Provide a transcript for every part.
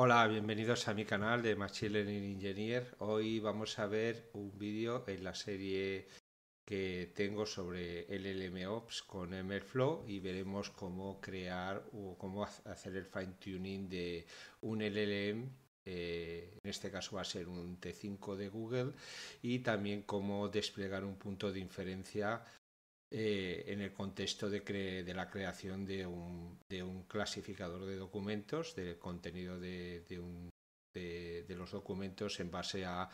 Hola, bienvenidos a mi canal de Machine Learning Engineer. Hoy vamos a ver un vídeo en la serie que tengo sobre LLMOps con MLflow y veremos cómo crear o cómo hacer el fine tuning de un LLM. Eh, en este caso va a ser un T5 de Google y también cómo desplegar un punto de inferencia eh, en el contexto de, la creación de un, clasificador de documentos, del contenido de, un de, los documentos en base a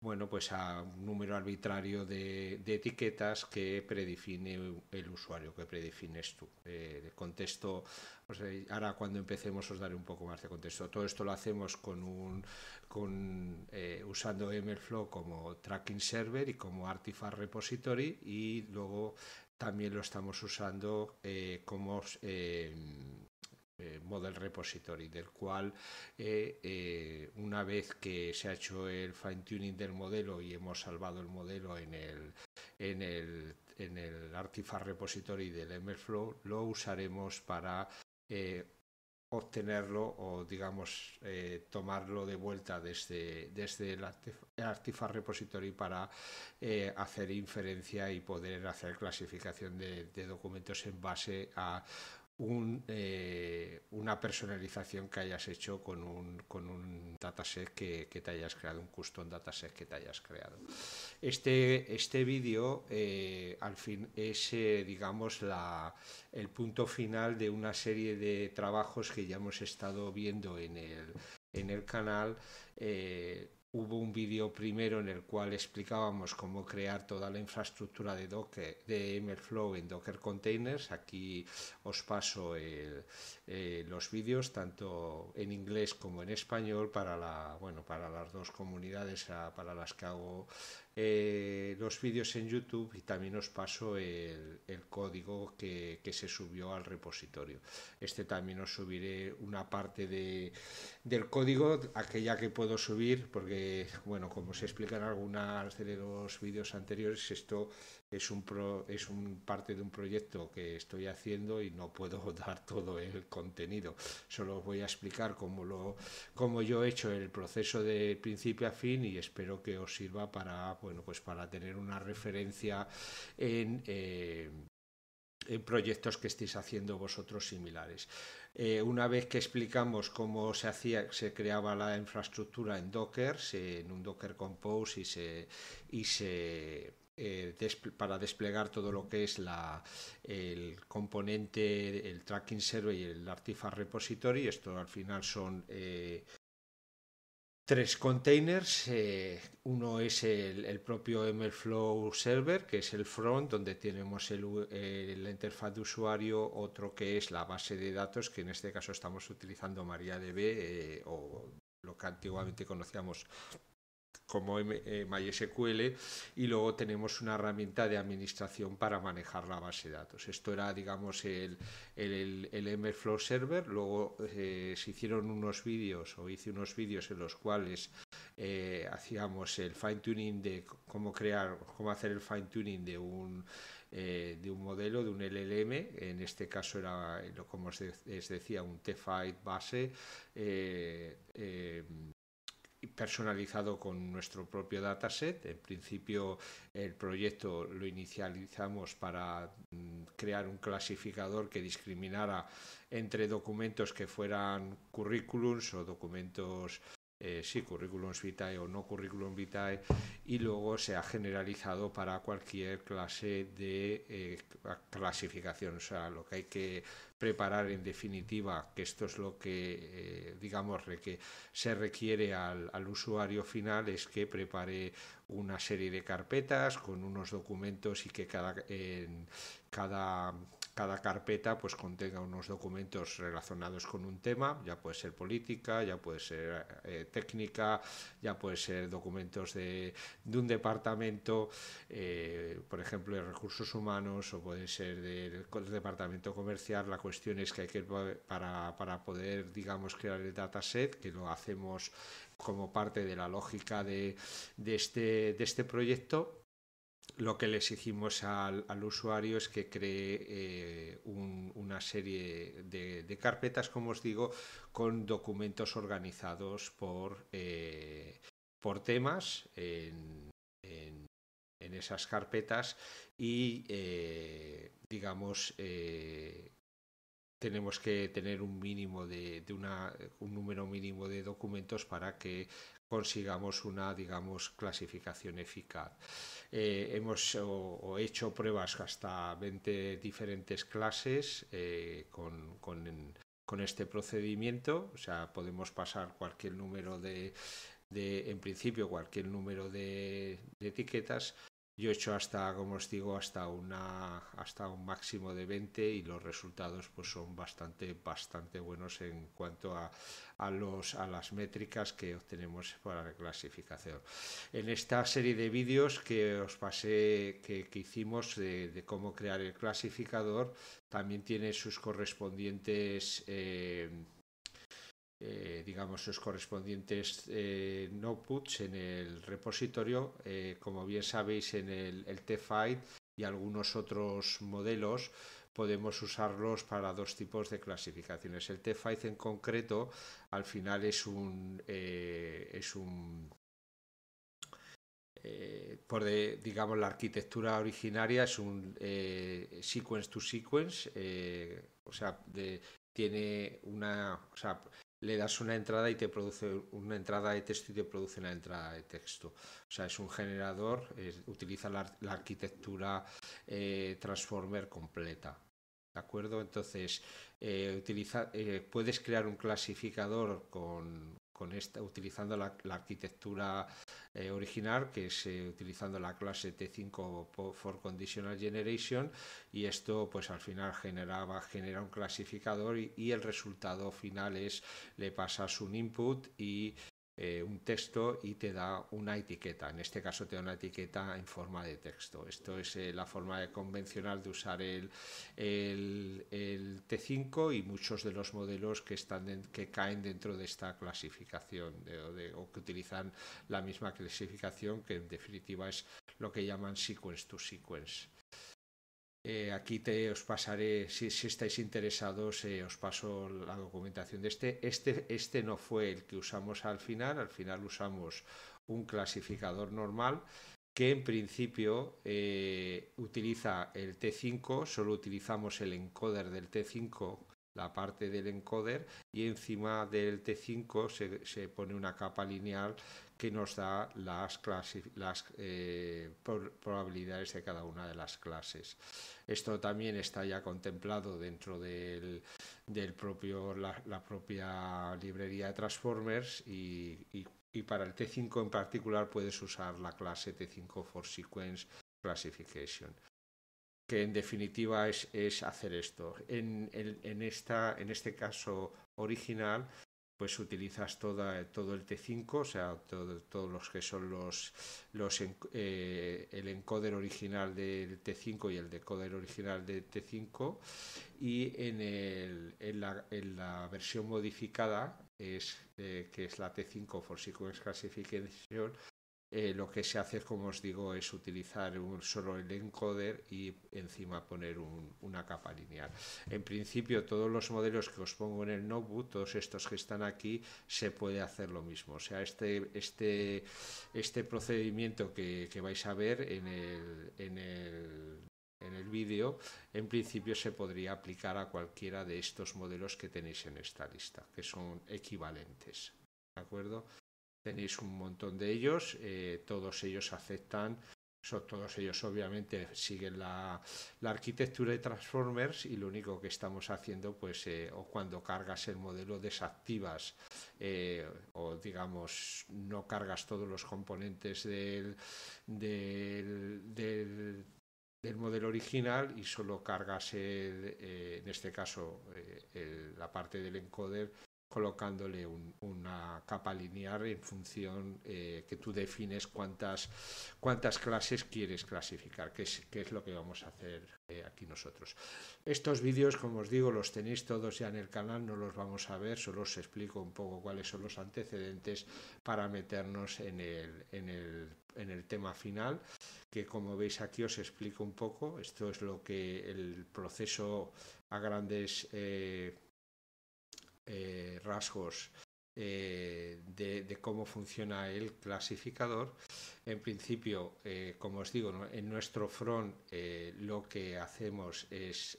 bueno, pues a un número arbitrario de, etiquetas que predefine el usuario, que predefines tú. el eh, contexto, pues, eh, ahora cuando empecemos os daré un poco más de contexto. Todo esto lo hacemos con un, con, eh, usando MLflow como tracking server y como artifact repository y luego también lo estamos usando eh, como eh, model repository, del cual eh, eh, una vez que se ha hecho el fine tuning del modelo y hemos salvado el modelo en el en el artifact repository del MLflow, lo usaremos para obtenerlo o digamos tomarlo de vuelta desde, desde el Artifact Repository para hacer inferencia y poder hacer clasificación de, documentos en base a eh, una personalización que hayas hecho con un, con un dataset que, que, te hayas creado, un custom dataset que te hayas creado. Este, este vídeo, eh, al fin, es, eh, digamos, la, el punto final de una serie de trabajos que ya hemos estado viendo en el, en el canal hubo un vídeo primero en el cual explicábamos cómo crear toda la infraestructura de Docker, de MLflow en Docker Containers. Aquí os paso eh, los vídeos tanto en inglés como en español para la, bueno, para las dos comunidades para las que hago eh, los vídeos en YouTube y también os paso el, código que, se subió al repositorio. Este también os subiré una parte de, del código, aquella que puedo subir, porque, bueno, como se explica en algunas de los vídeos anteriores, esto es un, es un parte de un proyecto que estoy haciendo y no puedo dar todo el contenido. Solo os voy a explicar cómo, lo, cómo yo he hecho el proceso de principio a fin y espero que os sirva para, bueno, pues para tener una referencia en... Eh, proyectos que estéis haciendo vosotros similares. Eh, una vez que explicamos cómo se hacía, se creaba la infraestructura en Docker, en un Docker Compose y se, y se eh, para desplegar todo lo que es la, el componente, el tracking server y el artifact repository. Esto al final son eh, tres containers. Eh, uno es el, propio MLflow server, que es el front, donde tenemos el, la interfaz de usuario, otro que es la base de datos, que en este caso estamos utilizando MariaDB o lo que antiguamente conocíamos como eh, MySQL y luego tenemos una herramienta de administración para manejar la base de datos. Esto era, digamos, el, el, MFlow Server. Luego eh, se hicieron unos vídeos o hice unos vídeos en los cuales eh, hacíamos el fine tuning de cómo crear, cómo hacer el fine tuning de un de un modelo, de un LLM, en este caso era, como os, decía, un t 5 e base, personalizado con nuestro propio dataset. En principio el proyecto lo inicializamos para mm, crear un clasificador que discriminara entre documentos que fueran currículums o documentos eh, sí, currículums vitae o no currículum vitae, y luego se ha generalizado para cualquier clase de eh, clasificación. O sea, lo que hay que preparar en definitiva, que esto es lo que, eh, digamos, que se requiere al, al usuario final, es que prepare una serie de carpetas con unos documentos y que cada, en cada cada carpeta pues contenga unos documentos relacionados con un tema, ya puede ser política, ya puede ser eh, técnica, ya puede ser documentos de, de un departamento, eh, por ejemplo, de recursos humanos o pueden ser del, departamento comercial. La cuestión es que hay que, para, para poder, digamos, crear el dataset, que lo hacemos como parte de la lógica de, de este, de este proyecto, lo que le exigimos al, usuario es que cree eh, una serie de, carpetas, como os digo, con documentos organizados por, eh, por temas en, esas carpetas y, eh, digamos, tenemos que tener un mínimo de, un número mínimo de documentos para que consigamos una, digamos, clasificación eficaz. Eh, hemos hecho pruebas hasta 20 diferentes clases eh, con, este procedimiento, o sea, podemos pasar cualquier número de, en principio, cualquier número de etiquetas yo he hecho hasta, como os digo, hasta, una, hasta un máximo de 20 y los resultados pues, son bastante, bastante buenos en cuanto a, los, a las métricas que obtenemos para la clasificación. En esta serie de vídeos que os pasé, que, hicimos de, cómo crear el clasificador, también tiene sus correspondientes... Eh, eh, digamos, los correspondientes eh, en el repositorio. Eh, como bien sabéis, en el, t 5 y algunos otros modelos podemos usarlos para dos tipos de clasificaciones. El T-File en concreto, al final, es un. Eh, es un por de, digamos la arquitectura originaria es un sequence to sequence o sea tiene una o le das una entrada y te produce una entrada de texto y te produce una entrada de texto. O sea, es un generador, utiliza la, arquitectura eh, transformer completa. ¿De acuerdo? Entonces, eh, eh, puedes crear un clasificador con, esta, utilizando la, la arquitectura eh, original, que es eh, utilizando la clase T5 for Conditional Generation, y esto pues al final generaba, genera un clasificador y el resultado final es le pasas un input y eh, un texto y te da una etiqueta. En este caso te da una etiqueta en forma de texto. Esto es eh, la forma convencional de usar el, T5 y muchos de los modelos que, están que caen dentro de esta clasificación o que utilizan la misma clasificación que en definitiva es lo que llaman sequence to sequence. Eh, aquí te os pasaré, si, estáis interesados, eh, os paso la documentación de este. este. Este no fue el que usamos al final, al final usamos un clasificador normal que en principio eh, utiliza el T5, solo utilizamos el encoder del T5, la parte del encoder, y encima del T5 se, se pone una capa lineal que nos da las, eh, probabilidades de cada una de las clases. Esto también está ya contemplado dentro del, propio, la, propia librería de Transformers y, para el T5 en particular puedes usar la clase T5 for Sequence Classification que en definitiva es, hacer esto. en este caso original pues utilizas todo el T5, o sea, todos los que son los, eh, el encoder original del T5 y el decoder original del T5, y en, la, versión modificada, eh, que es la T5 for Sequence Classification, eh, lo que se hace, como os digo, es utilizar solo el encoder y encima poner una capa lineal. En principio, todos los modelos que os pongo en el notebook, todos estos que están aquí, se puede hacer lo mismo. O sea, este, este, este procedimiento que, que vais a ver en el, en el en el vídeo, en principio se podría aplicar a cualquiera de estos modelos que tenéis en esta lista, que son equivalentes. ¿De acuerdo? tenéis un montón de ellos, eh, todos ellos aceptan, todos ellos obviamente siguen la, arquitectura de Transformers y lo único que estamos haciendo, pues, eh, o cuando cargas el modelo desactivas eh, o digamos no cargas todos los componentes del, modelo original y solo cargas en este caso la parte del encoder colocándole una capa lineal en función eh, que tú defines cuántas, cuántas clases quieres clasificar, que es, que es lo que vamos a hacer eh, aquí nosotros. Estos vídeos, como os digo, los tenéis todos ya en el canal, no los vamos a ver, solo os explico un poco cuáles son los antecedentes para meternos en el, en el, en el tema final, que como veis aquí os explico un poco, esto es lo que el proceso a grandes... Eh, eh, rasgos eh, de, cómo funciona el clasificador. En principio, eh, como os digo, en nuestro front lo que hacemos es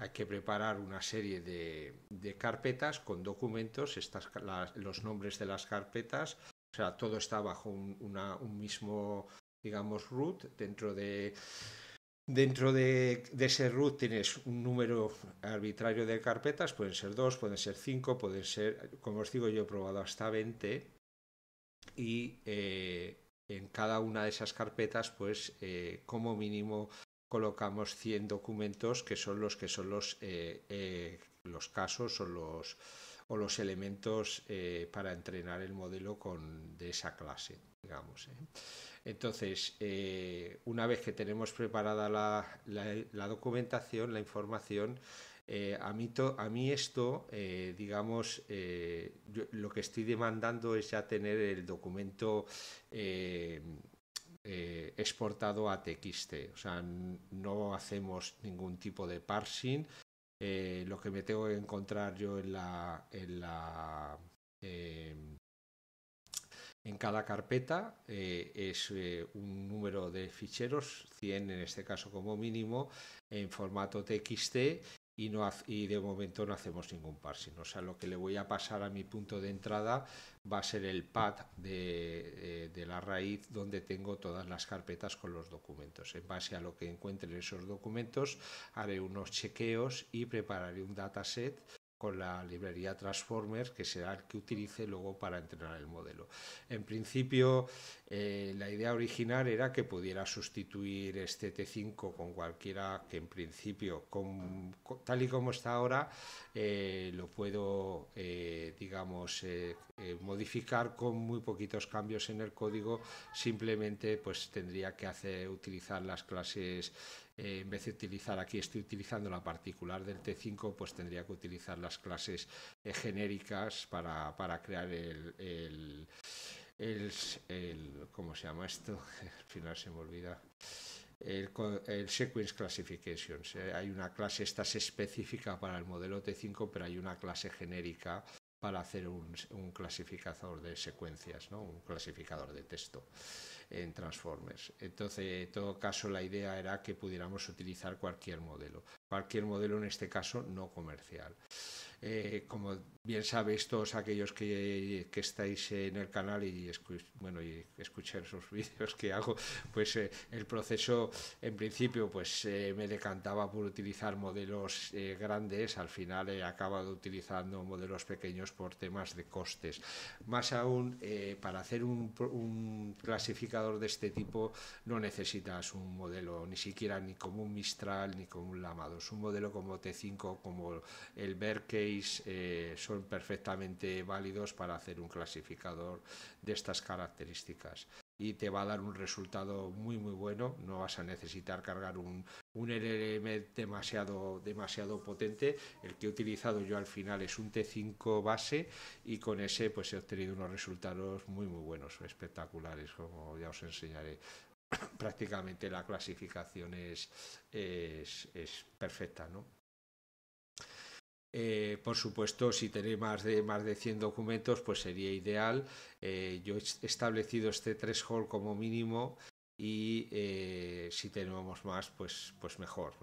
hay que preparar una serie de, carpetas con documentos, estas, los nombres de las carpetas, o sea, todo está bajo un, un mismo, digamos, root dentro de Dentro de, ese root tienes un número arbitrario de carpetas, pueden ser dos, pueden ser cinco, pueden ser, como os digo, yo he probado hasta 20 y eh, en cada una de esas carpetas, pues eh, como mínimo colocamos 100 documentos que son los que son los, eh, los casos o los, o los elementos para entrenar el modelo con, de esa clase, digamos. Entonces, eh, una vez que tenemos preparada la, la, documentación, la información, eh, a, mí a mí esto, eh, digamos, lo que estoy demandando es ya tener el documento exportado a TXT. O sea, no hacemos ningún tipo de parsing. lo que me tengo que encontrar yo en la, la en cada carpeta eh, es eh, un número de ficheros, 100 en este caso como mínimo, en formato TXT y, de momento no hacemos ningún parsing. O sea, lo que le voy a pasar a mi punto de entrada va a ser el pad de, eh, la raíz donde tengo todas las carpetas con los documentos. En base a lo que encuentre esos documentos, haré unos chequeos y prepararé un dataset con la librería Transformers, que será el que utilice luego para entrenar el modelo. En principio, eh, la idea original era que pudiera sustituir este T5 con cualquiera que en principio, tal y como está ahora, eh, lo puedo, eh, digamos, modificar con muy poquitos cambios en el código, simplemente pues tendría que hacer, utilizar las clases eh, en vez de utilizar, aquí estoy utilizando la particular del T5, pues tendría que utilizar las clases eh, genéricas para, crear el, ¿Cómo se llama esto? Al final se me olvida. El, Sequence Classifications. Eh, hay una clase, esta es específica para el modelo T5, pero hay una clase genérica para hacer un, clasificador de secuencias, ¿no? un clasificador de texto en Transformers. Entonces, en todo caso, la idea era que pudiéramos utilizar cualquier modelo, cualquier modelo en este caso no comercial. Eh, como bien sabéis todos aquellos que, que, estáis en el canal y, bueno, y escuchar sus vídeos que hago, pues eh, el proceso en principio pues eh, me decantaba por utilizar modelos grandes, al final he acabado utilizando modelos pequeños por temas de costes. Más aún, para hacer un, clasificador de este tipo no necesitas un modelo, ni siquiera ni como un Mistral ni como un Lamados, un modelo como T5, como el Berkey eh, son perfectamente válidos para hacer un clasificador de estas características y te va a dar un resultado muy muy bueno. No vas a necesitar cargar un, un LLM demasiado, demasiado potente. El que he utilizado yo al final es un T5 base y con ese pues he obtenido unos resultados muy muy buenos, espectaculares, como ya os enseñaré. Prácticamente la clasificación es, es, es perfecta, ¿no? Eh, por supuesto, si tenéis más de, más de 100 documentos, pues sería ideal. Eh, yo he establecido este threshold como mínimo y eh, si tenemos más, pues, pues mejor.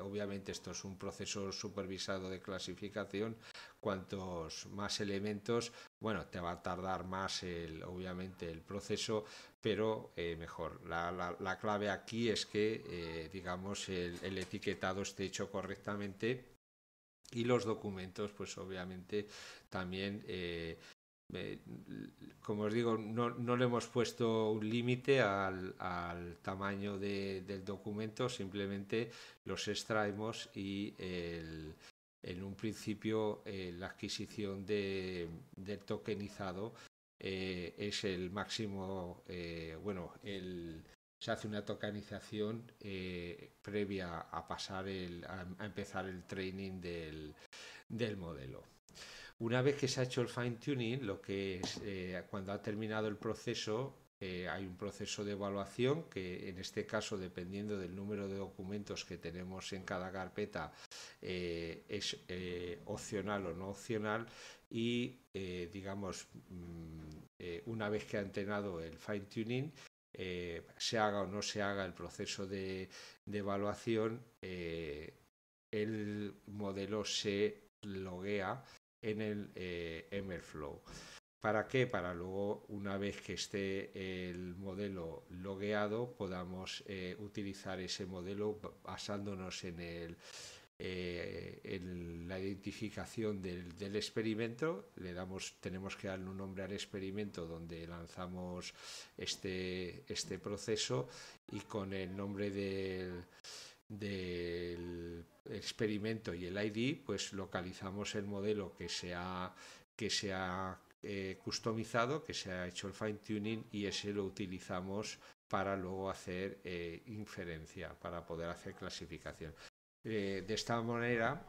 obviamente esto es un proceso supervisado de clasificación. Cuantos más elementos, bueno, te va a tardar más el, obviamente el proceso, pero mejor. La, clave aquí es que, digamos, el etiquetado esté hecho correctamente y los documentos, pues obviamente también, eh, como os digo, no, no, le hemos puesto un límite al, al, tamaño de, del documento, simplemente los extraemos y en un principio eh, la adquisición de, del tokenizado eh, es el máximo, bueno, el se hace una tokenización eh, previa a, pasar a, empezar el training del, modelo. Una vez que se ha hecho el fine tuning, lo que eh, cuando ha terminado el proceso, eh, hay un proceso de evaluación que en este caso, dependiendo del número de documentos que tenemos en cada carpeta, es opcional o no opcional y digamos, mm, una vez que ha entrenado el fine tuning, eh, se haga o no se haga el proceso de, evaluación, eh, el modelo se loguea en el eh, MLflow. ¿Para qué? Para luego, una vez que esté el modelo logueado, podamos utilizar ese modelo basándonos en el, en eh, la identificación del, experimento, tenemos que darle un nombre al experimento donde lanzamos este, este proceso y con el nombre del, experimento y el ID, pues localizamos el modelo que se ha, eh, customizado, que se ha hecho el fine tuning y ese lo utilizamos para luego hacer eh, inferencia, para poder hacer clasificación. Eh, de esta manera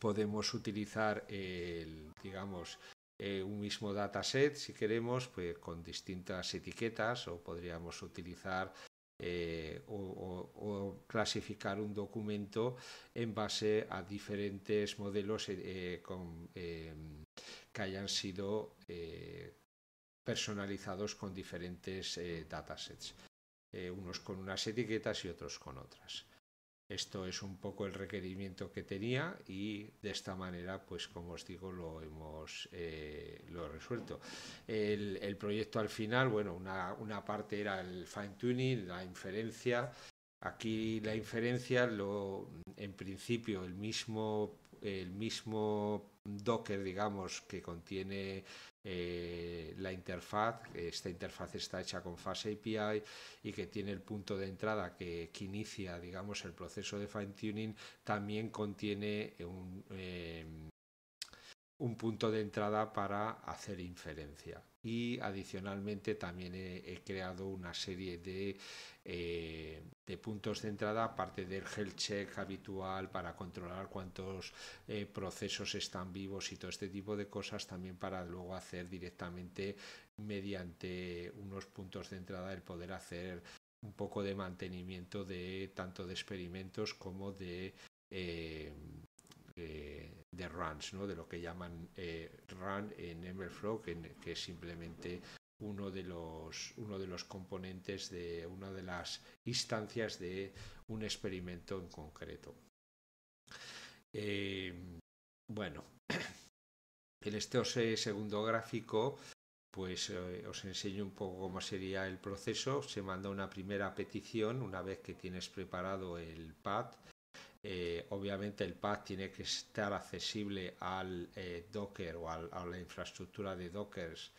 podemos utilizar el, digamos, eh, un mismo dataset, si queremos, pues con distintas etiquetas o podríamos utilizar eh, o, clasificar un documento en base a diferentes modelos em, que hayan sido personalizados con diferentes datasets, unos con unas etiquetas y otros con otras. Esto es un poco el requerimiento que tenía y de esta manera, pues como os digo, lo hemos eh, lo resuelto. El, proyecto al final, bueno, una, una parte era el fine tuning, la inferencia. Aquí la inferencia, lo, en principio, el mismo, el mismo Docker, digamos, que contiene eh, la interfaz. Esta interfaz está hecha con FastAPI API y que tiene el punto de entrada que, inicia, digamos, el proceso de fine tuning. También contiene eh, un punto de entrada para hacer inferencia y adicionalmente también he, creado una serie eh, de, puntos de entrada, aparte del health check habitual para controlar cuántos eh, procesos están vivos y todo este tipo de cosas, también para luego hacer directamente mediante unos puntos de entrada el poder hacer un poco de mantenimiento de tanto de experimentos como de eh, eh, de, runs, ¿no? de lo que llaman eh, run en Emberflow, que, es simplemente uno de, los, uno de los componentes de una de las instancias de un experimento en concreto. Eh, bueno, en este segundo gráfico pues os enseño un poco cómo sería el proceso. Se manda una primera petición una vez que tienes preparado el pad eh, obviamente el path tiene que estar accesible al eh, Docker o a la infraestructura de dockers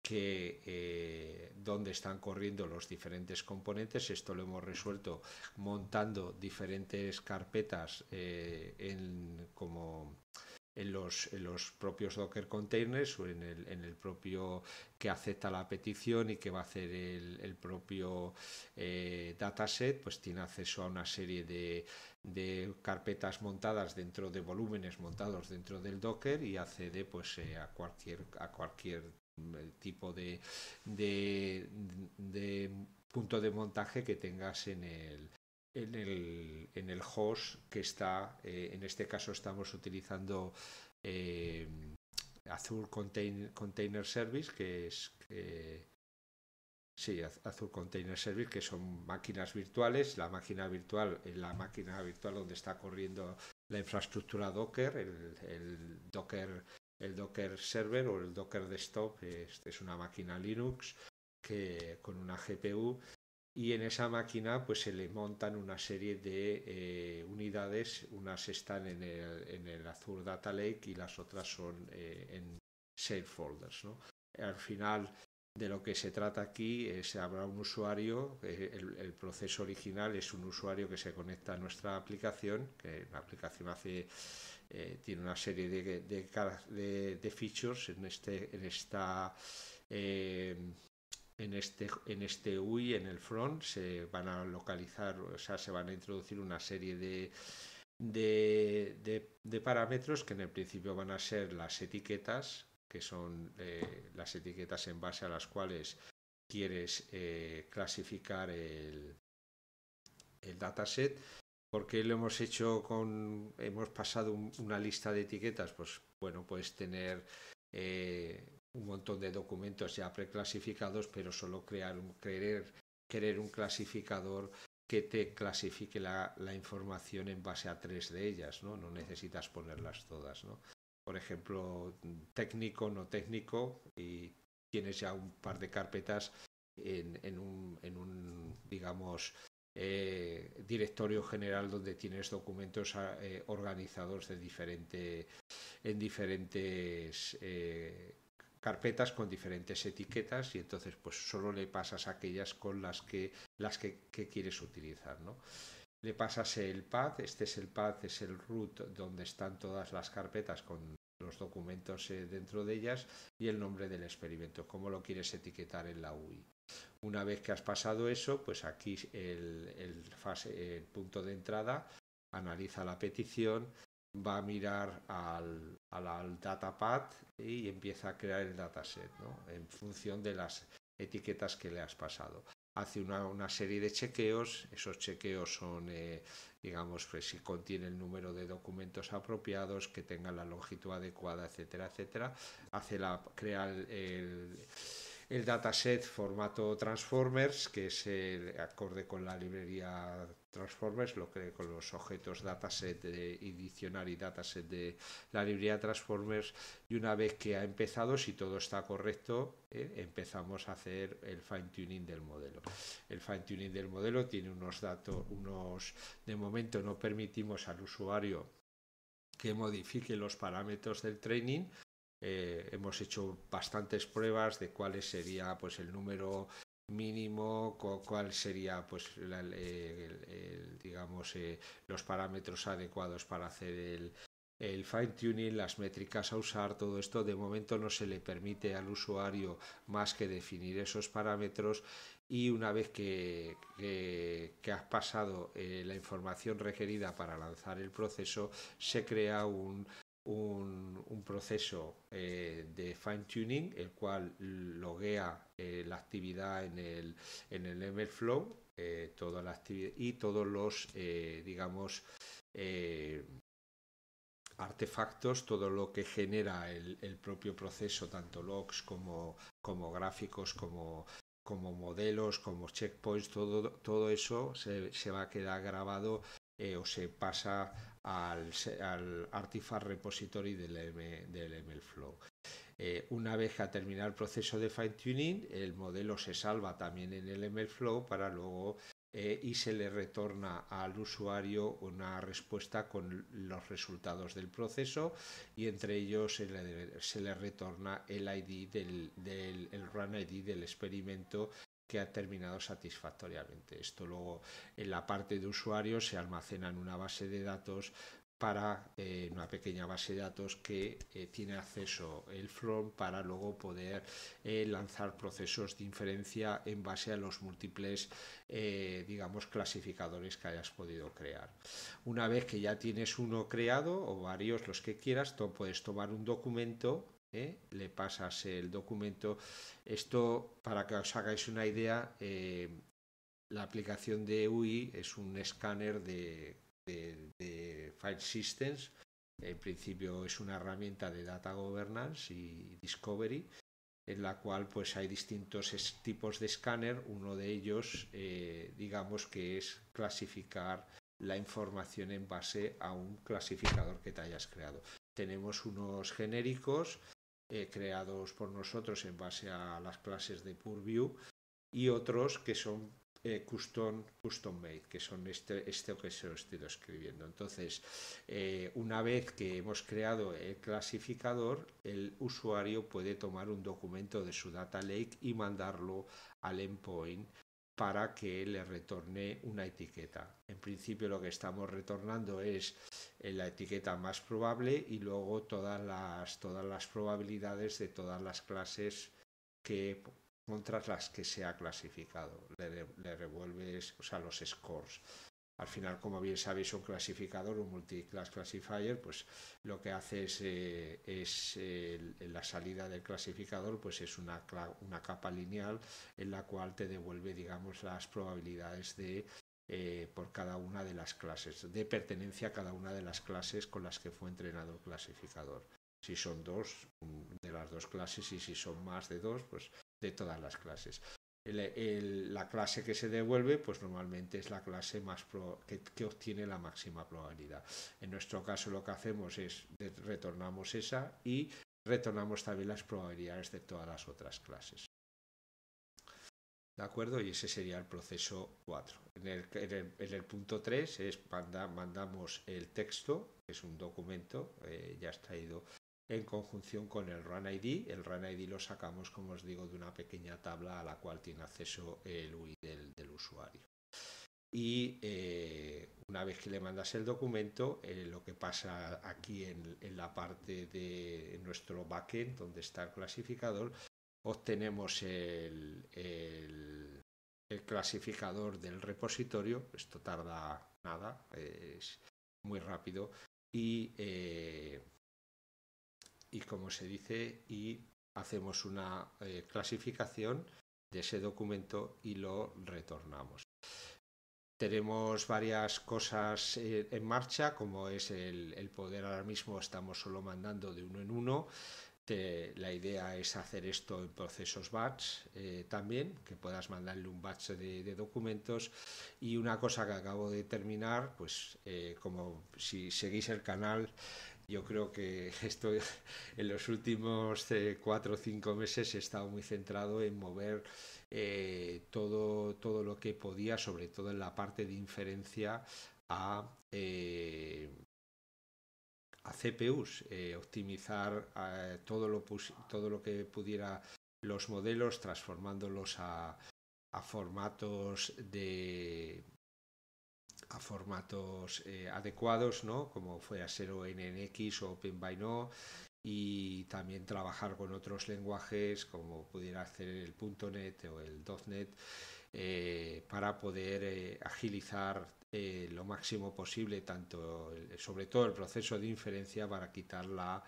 que eh, donde están corriendo los diferentes componentes. Esto lo hemos resuelto montando diferentes carpetas en, como en los, los, propios Docker containers o en el, propio que acepta la petición y que va a hacer el, propio dataset, pues tiene acceso a una serie de de carpetas montadas dentro de volúmenes montados dentro del Docker y accede pues eh, a cualquier a cualquier eh, tipo de, de, punto de montaje que tengas en el en el, en el host que está eh, en este caso estamos utilizando eh, Azure Container Service que es Sí, Azure Container Service, que son máquinas virtuales. La máquina virtual es eh, la máquina virtual donde está corriendo la infraestructura Docker, el, el Docker, el Docker Server o el Docker Desktop. Es, es una máquina Linux que con una GPU y en esa máquina pues se le montan una serie de eh, unidades. Unas están en el, en el, Azure Data Lake y las otras son eh, en Save folders. ¿no? Al final de lo que se trata aquí se habrá un usuario, eh, el, proceso original es un usuario que se conecta a nuestra aplicación, que la aplicación hace, eh, tiene una serie de, de, features en este, en esta, eh, en este, en este UI, en el front, se van a localizar, o sea, se van a introducir una serie de, parámetros que en el principio van a ser las etiquetas que son eh, las etiquetas en base a las cuales quieres eh, clasificar el, el, dataset. porque lo hemos hecho con, hemos pasado una lista de etiquetas? Pues bueno, puedes tener eh, un montón de documentos ya preclasificados, pero solo crear querer, un clasificador que te clasifique la, la, información en base a tres de ellas, ¿no? No necesitas ponerlas todas, ¿no? por ejemplo, técnico, no técnico, y tienes ya un par de carpetas en, un, digamos, eh, directorio general donde tienes documentos ah, eh, organizados en diferentes eh, carpetas con diferentes etiquetas y entonces pues solo le pasas aquellas con las que las que, que quieres utilizar, ¿no? le pasas el path, este es el path, es el root donde están todas las carpetas con los documentos eh, dentro de ellas y el nombre del experimento, cómo lo quieres etiquetar en la UI. Una vez que has pasado eso, pues aquí el, punto de entrada analiza la petición, va a mirar al, data path datapad y empieza a crear el dataset ¿no? en función de las etiquetas que le has pasado hace una, serie de chequeos, esos chequeos son, eh, digamos, pues, si contiene el número de documentos apropiados, que tengan la longitud adecuada, etcétera, etcétera, hace la, crea el, el el dataset formato Transformers, que es el acorde con la librería Transformers lo que con los objetos dataset de, y diccionario dataset de la librería Transformers y una vez que ha empezado, si todo está correcto, eh, empezamos a hacer el fine tuning del modelo. El fine tuning del modelo tiene unos datos, unos de momento no permitimos al usuario que modifique los parámetros del training, eh, hemos hecho bastantes pruebas de cuáles sería pues el número mínimo, cuál sería pues digamos eh, los parámetros adecuados para hacer el, fine tuning, las métricas a usar, todo esto de momento no se le permite al usuario más que definir esos parámetros y una vez que, que, has pasado eh, la información requerida para lanzar el proceso, se crea un un, proceso eh, de fine tuning, el cual loguea eh, la actividad en el, en el eh, toda la actividad, y todos los, digamos, artefactos, todo lo que genera el, propio proceso, tanto logs como, como gráficos, como, como modelos, como checkpoints, todo, todo eso se, se va a quedar grabado o se pasa al, artifact repository del, del MLflow. Eh, una vez que ha terminado el proceso de fine tuning, el modelo se salva también en el MLflow para luego eh, y se le retorna al usuario una respuesta con los resultados del proceso y entre ellos se le, retorna el ID del, el run ID del experimento que ha terminado satisfactoriamente. Esto luego en la parte de usuario, se almacena en una base de datos para eh, una pequeña base de datos que eh, tiene acceso el front para luego poder eh, lanzar procesos de inferencia en base a los múltiples, digamos, clasificadores que hayas podido crear. Una vez que ya tienes uno creado o varios, los que quieras, tú puedes tomar un documento ¿eh? le pasas el documento. Esto, para que os hagáis una idea, eh, la aplicación de UI es un escáner de, file systems. En principio es una herramienta de data governance y discovery, en la cual pues hay distintos tipos de escáner. Uno de ellos, eh, digamos que es clasificar la información en base a un clasificador que te hayas creado. Tenemos unos genéricos eh, creados por nosotros en base a las clases de Purview y otros que son eh, custom, custom made, que son este, este que se lo estoy describiendo. Entonces, eh, una vez que hemos creado el clasificador, el usuario puede tomar un documento de su data lake y mandarlo al endpoint para que le retorne una etiqueta. En principio lo que estamos retornando es la etiqueta más probable y luego todas las, todas las probabilidades de todas las clases que, contra las que se ha clasificado. Le, le, revuelves, o sea, los scores. Al final, como bien sabéis, un clasificador, un multiclass classifier, pues lo que hace es, eh, es la salida del clasificador, pues es una, una capa lineal en la cual te devuelve, digamos, las probabilidades de eh, por cada una de las clases, de pertenencia a cada una de las clases con las que fue entrenado el clasificador. Si son dos, de las dos clases, y si son más de dos, pues de todas las clases. la clase que se devuelve, pues normalmente es la clase más que, obtiene la máxima probabilidad. En nuestro caso lo que hacemos es retornamos esa y retornamos también las probabilidades de todas las otras clases. ¿De acuerdo? Y ese sería el proceso 4. En el, punto 3 es mandamos el texto, que es un documento eh, ya extraído en conjunción con el run ID. El run ID lo sacamos, como os digo, de una pequeña tabla a la cual tiene acceso el UI del, usuario. Y eh, una vez que le mandas el documento, eh, lo que pasa aquí en, en la parte de nuestro backend, donde está el clasificador, obtenemos el, clasificador del repositorio, esto tarda nada, es muy rápido, y, eh, y como se dice, y hacemos una eh, clasificación de ese documento y lo retornamos. Tenemos varias cosas eh, en marcha, como es el, poder ahora mismo, estamos solo mandando de uno en uno la idea es hacer esto en procesos batch eh, también, que puedas mandarle un batch de, documentos. Y una cosa que acabo de terminar, pues eh, como si seguís el canal, yo creo que estoy en los últimos eh, cuatro o cinco meses he estado muy centrado en mover todo, todo lo que podía, sobre todo en la parte de inferencia, a CPUs, eh, optimizar eh, todo, lo todo lo que pudiera los modelos, transformándolos a, formatos de a formatos eh, adecuados, Como fue a ser ONNX o OpenByNo, y también trabajar con otros lenguajes como pudiera hacer el .NET o el .NET eh, para poder eh, agilizar eh, lo máximo posible tanto sobre todo el proceso de inferencia para quitar la,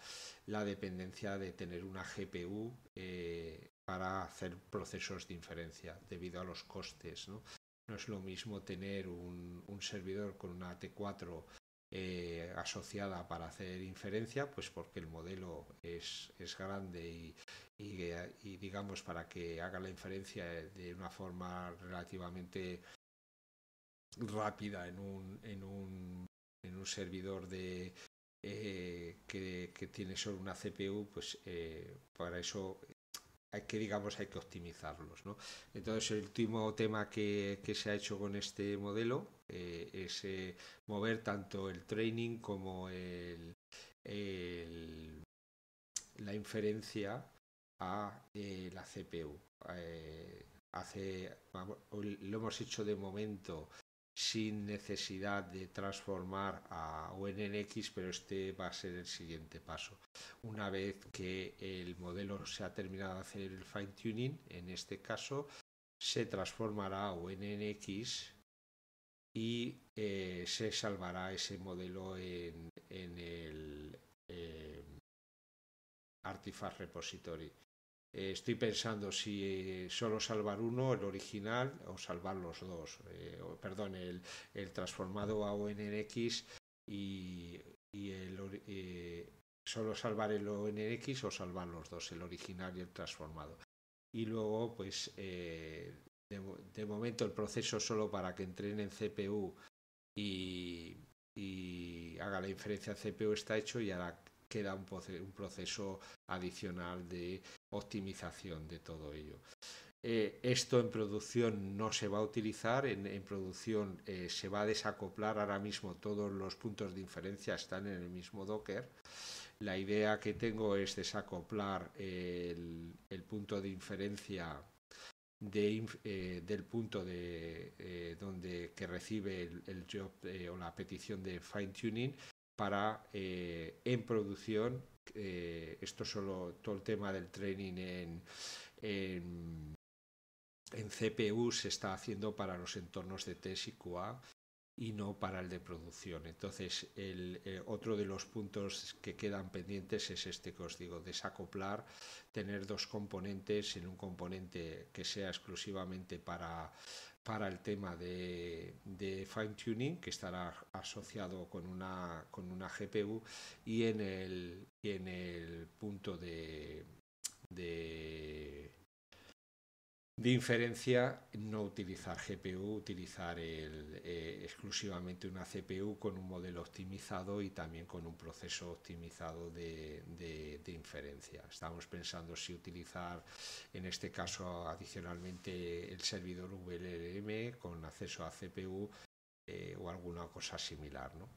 dependencia de tener una GPU para hacer procesos de inferencia debido a los costes. ¿no? es lo mismo tener un, un, servidor con una T4 eh, asociada para hacer inferencia, pues porque el modelo es, grande y, eh, y, digamos para que haga la inferencia de una forma relativamente rápida en un, en un, en un servidor de, eh, que, tiene solo una CPU, pues para eso hay que digamos hay que optimizarlos. ¿no? Entonces el último tema que, se ha hecho con este modelo eh, es eh, mover tanto el training como el, la inferencia a eh, la CPU. hace, lo hemos hecho de momento sin necesidad de transformar a UNNX, pero este va a ser el siguiente paso. Una vez que el modelo se ha terminado de hacer el fine tuning, en este caso, se transformará a UNNX y eh, se salvará ese modelo en, el eh, Artifact Repository. Eh, estoy pensando si eh, solo salvar uno, el original, o salvar los dos. Eh, perdón, el, transformado a ONX y, el, solo salvar el ONX o salvar los dos, el original y el transformado. Y luego, pues, de, momento el proceso solo para que en CPU y, haga la inferencia CPU está hecho y ahora queda un, proceso adicional de optimización de todo ello. Eh, esto en producción no se va a utilizar, en, producción eh, se va a desacoplar ahora mismo todos los puntos de inferencia están en el mismo Docker. La idea que tengo es desacoplar el, punto de inferencia eh, del punto donde, que recibe el job o la petición de fine tuning para eh, en producción. Eh, esto solo todo el tema del training en, CPU se está haciendo para los entornos de test y QA y no para el de producción. Entonces, eh, otro de los puntos que quedan pendientes es este que os digo, desacoplar, tener dos componentes en un componente que sea exclusivamente para para el tema de, de fine tuning que estará asociado con una, con una GPU y en el, y en el punto de, de de inferencia, no utilizar GPU, utilizar eh, exclusivamente una CPU con un modelo optimizado y también con un proceso optimizado de, inferencia. Estamos pensando si utilizar, en este caso, adicionalmente el servidor VLM con acceso a CPU eh, o alguna cosa similar. ¿no?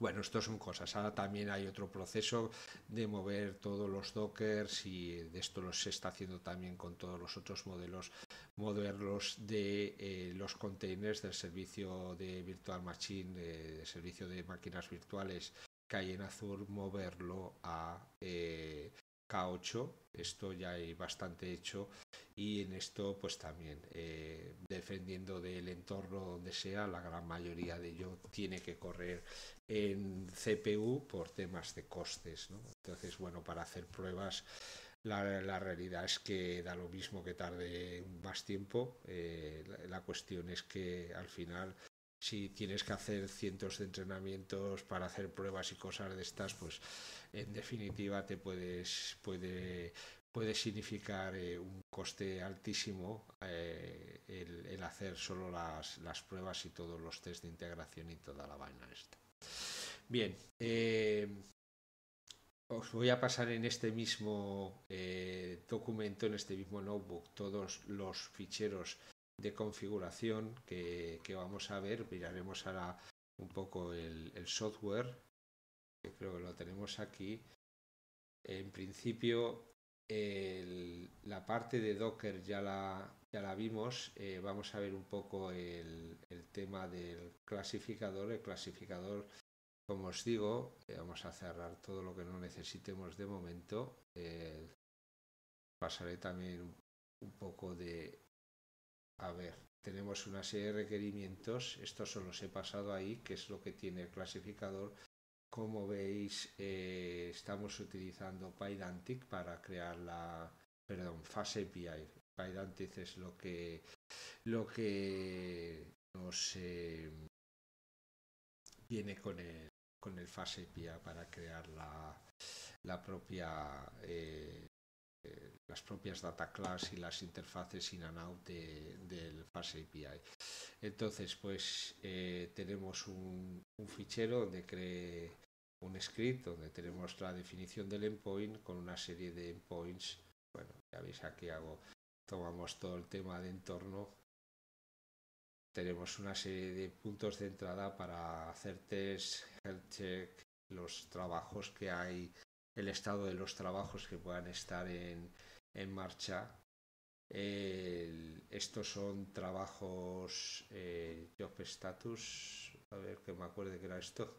Bueno, esto son cosas. Ahora también hay otro proceso de mover todos los dockers y de esto lo se está haciendo también con todos los otros modelos modelos de eh, los containers del servicio de Virtual Machine, del de servicio de máquinas virtuales que hay en Azure, moverlo a eh, K8, esto ya hay bastante hecho y en esto pues también eh, defendiendo del entorno donde sea, la gran mayoría de ello tiene que correr en CPU por temas de costes, Entonces, bueno, para hacer pruebas la, realidad es que da lo mismo que tarde más tiempo. Eh, la, la, cuestión es que al final, si tienes que hacer cientos de entrenamientos para hacer pruebas y cosas de estas, pues en definitiva te puedes, puede, puede significar eh, un coste altísimo eh, el, hacer solo las, las, pruebas y todos los test de integración y toda la vaina esta. Bien, eh, os voy a pasar en este mismo documento, en este mismo notebook, todos los ficheros de configuración que, vamos a ver. Miraremos ahora un poco el software creo que lo tenemos aquí, en principio la parte de Docker ya la, ya la vimos. Eh, vamos a ver un poco el, tema del clasificador. El clasificador, como os digo, eh, vamos a cerrar todo lo que no necesitemos de momento. Eh, pasaré también un, poco de... A ver, tenemos una serie de requerimientos. Estos solo los he pasado ahí, que es lo que tiene el clasificador como veis, eh, estamos utilizando PyDantic para crear la, perdón, fase API. PyDantic es lo que, lo que nos em, viene con el, con el API para crear la, la propia eh, las propias data class y las interfaces in and out del fastapi API. Entonces, pues eh, tenemos un, fichero donde cree un script donde tenemos la definición del endpoint con una serie de endpoints. Bueno, ya veis aquí hago, tomamos todo el tema de entorno. Tenemos una serie de puntos de entrada para hacer test, health check, los trabajos que hay el estado de los trabajos que puedan estar en, en marcha. estos son trabajos eh, job status, a ver que me acuerde que era esto.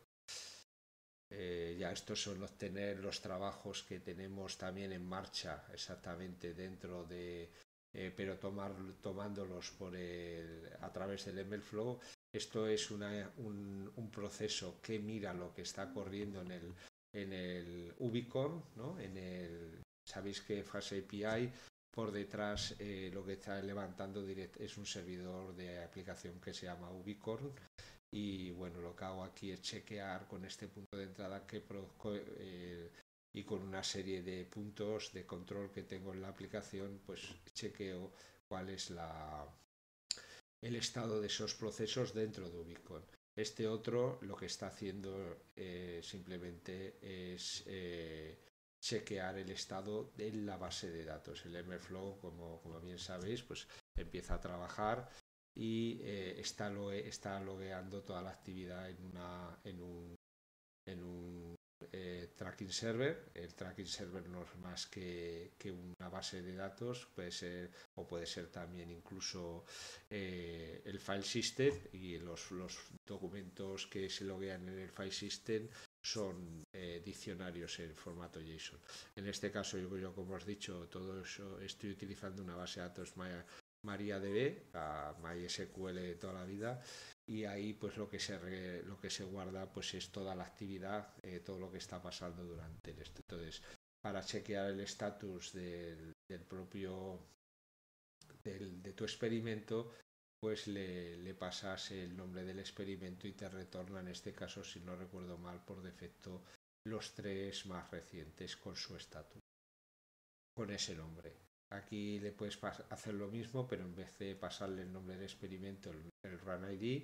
Eh, ya estos son obtener los trabajos que tenemos también en marcha exactamente dentro de eh, pero tomar, tomándolos por el, a través del email flow esto es una, un, proceso que mira lo que está corriendo en el en el ubicorn, ¿no? En el, sabéis que fase API por detrás eh, lo que está levantando direct es un servidor de aplicación que se llama Ubicorn y bueno lo que hago aquí es chequear con este punto de entrada que produzco eh, y con una serie de puntos de control que tengo en la aplicación pues chequeo cuál es la el estado de esos procesos dentro de ubicorn este otro lo que está haciendo eh, simplemente es eh, chequear el estado de la base de datos. El MFlow, como, como bien sabéis, pues empieza a trabajar y eh, está, lo, logueando toda la actividad en, una, en un eh, tracking server. El tracking server no es más que, una base de datos, puede ser, o puede ser también incluso eh, el file system y los, documentos que se loguean en el file system son eh, diccionarios en formato JSON. En este caso, yo, como os he dicho, todo eso estoy utilizando una base de datos MariaDB, MySQL de toda la vida, y ahí pues lo que se lo que se guarda pues es toda la actividad eh, todo lo que está pasando durante el entonces para chequear el estatus del, propio del, de tu experimento pues le, le, pasas el nombre del experimento y te retorna en este caso si no recuerdo mal por defecto los tres más recientes con su estatus con ese nombre Aquí le puedes hacer lo mismo, pero en vez de pasarle el nombre del experimento, el, run ID.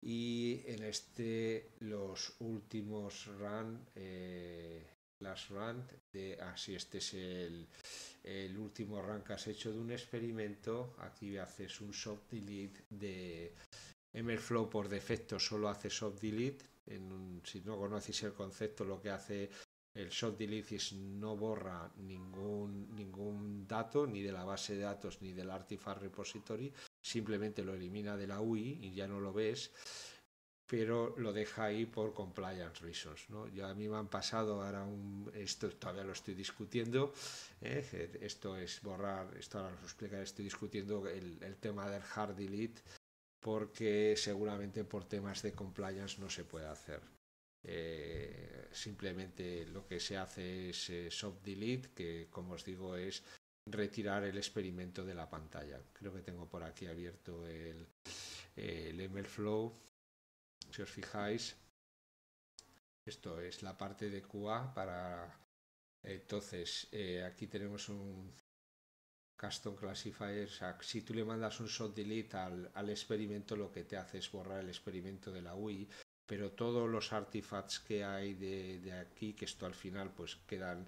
Y en este, los últimos run, eh, las run, de, ah, este es el, último run que has hecho de un experimento. Aquí haces un soft delete de MLflow por defecto, solo hace soft delete. si no conocéis el concepto, lo que hace el soft delete no borra ningún, ningún dato, ni de la base de datos, ni del artifact repository, simplemente lo elimina de la UI y ya no lo ves, pero lo deja ahí por compliance reasons. ¿no? Ya a mí me han pasado ahora un, esto todavía lo estoy discutiendo, ¿eh? esto es borrar, esto ahora lo estoy discutiendo el tema del hard delete porque seguramente por temas de compliance no se puede hacer. Eh, simplemente lo que se hace es eh, soft delete, que como os digo es retirar el experimento de la pantalla. Creo que tengo por aquí abierto el, el Flow. Si os fijáis, esto es la parte de QA para... Entonces, eh, aquí tenemos un custom classifier. si tú le mandas un soft delete al, al experimento, lo que te hace es borrar el experimento de la UI pero todos los artifacts que hay de, aquí, que esto al final pues quedan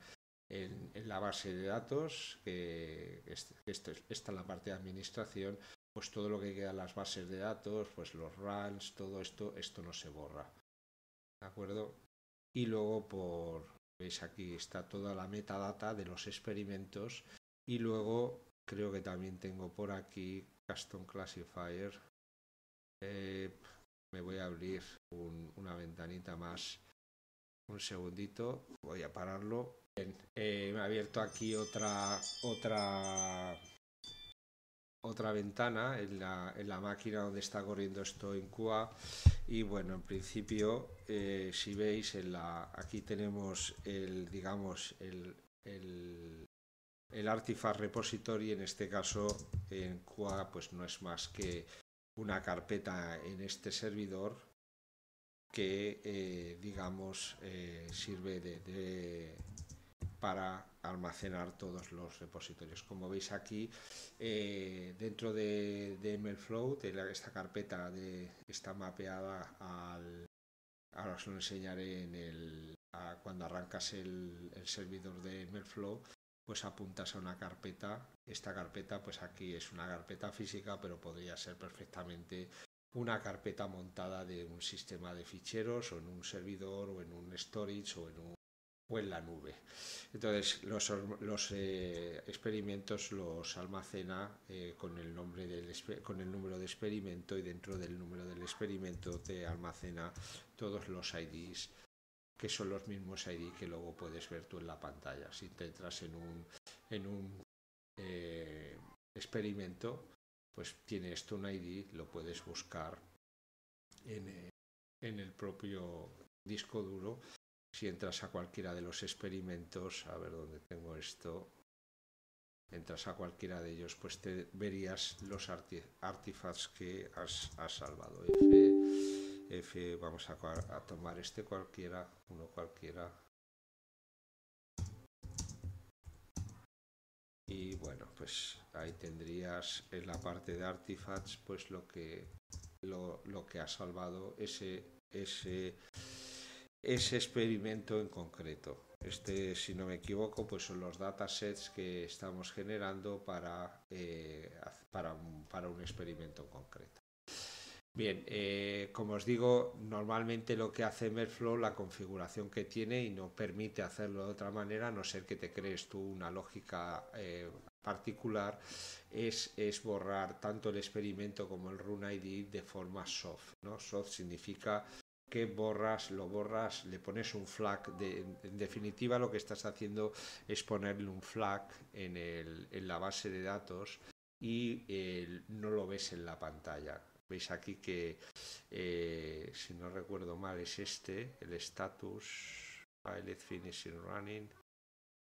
en, la base de datos, que este esta es la parte de administración, pues todo lo que queda en las bases de datos, pues los runs, todo esto, esto no se borra. ¿De acuerdo? Y luego por, veis aquí está toda la metadata de los experimentos y luego creo que también tengo por aquí Custom Classifier. Eh, voy a abrir un, una ventanita más. Un segundito, voy a pararlo. eh, me ha abierto aquí otra otra otra ventana en la, en la máquina donde está corriendo esto en Cuba y bueno en principio eh, si veis en la aquí tenemos el digamos el, el, el artifact repository en este caso en Cuba pues no es más que una carpeta en este servidor que, eh, digamos, eh, sirve de, para almacenar todos los repositorios. Como veis aquí, eh, dentro de, MLflow, esta carpeta está mapeada al... Ahora os lo enseñaré en el, cuando arrancas el, el servidor de MLflow pues apuntas a una carpeta. Esta carpeta, pues aquí es una carpeta física, pero podría ser perfectamente una carpeta montada de un sistema de ficheros o en un servidor o en un storage o en, la nube. Entonces los, los eh, experimentos los almacena eh, con, el nombre del, con el número de experimento y dentro del número del experimento te almacena todos los IDs que son los mismos ID que luego puedes ver tú en la pantalla. Si te entras en un, en un eh, experimento, pues tiene esto un ID, lo puedes buscar eh, en, el propio disco duro. Si entras a cualquiera de los experimentos, a ver dónde tengo esto, entras a cualquiera de ellos, pues te verías los arte artefactos que has, salvado. F, vamos a, tomar este cualquiera, uno cualquiera. Y bueno, pues ahí tendrías en la parte de artifacts pues lo que, lo, que ha salvado ese, ese, ese experimento en concreto. Este, si no me equivoco, pues son los datasets que estamos generando para, eh, para, para un experimento en concreto. Bien, eh, como os digo, normalmente lo que hace Merflow, la configuración que tiene y no permite hacerlo de otra manera, a no ser que te crees tú una lógica eh, particular, es, borrar tanto el experimento como el run ID de forma soft. ¿no? Soft significa que borras, lo borras, le pones un flag. en definitiva, lo que estás haciendo es ponerle un flag en, el, en la base de datos y no lo ves en la pantalla. Veis aquí que, eh, si no recuerdo mal, es este, el status, pilot finishing running,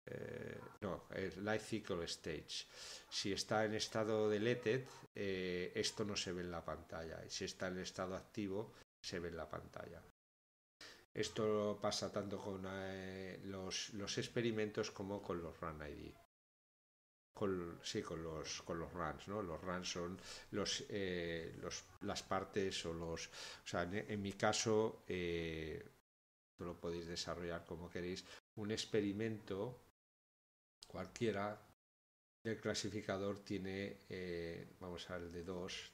eh, no, el Life Cycle Stage. Si está en estado deleted, eh, esto no se ve en la pantalla. Y si está en estado activo, se ve en la pantalla. Esto pasa tanto con los, experimentos como con los Run ID. Con, sí, con los, con los runs, ¿no? Los runs son los, eh, los, las partes o los... O sea, en, mi caso, eh, lo podéis desarrollar como queréis, un experimento cualquiera del clasificador tiene, eh, vamos al de dos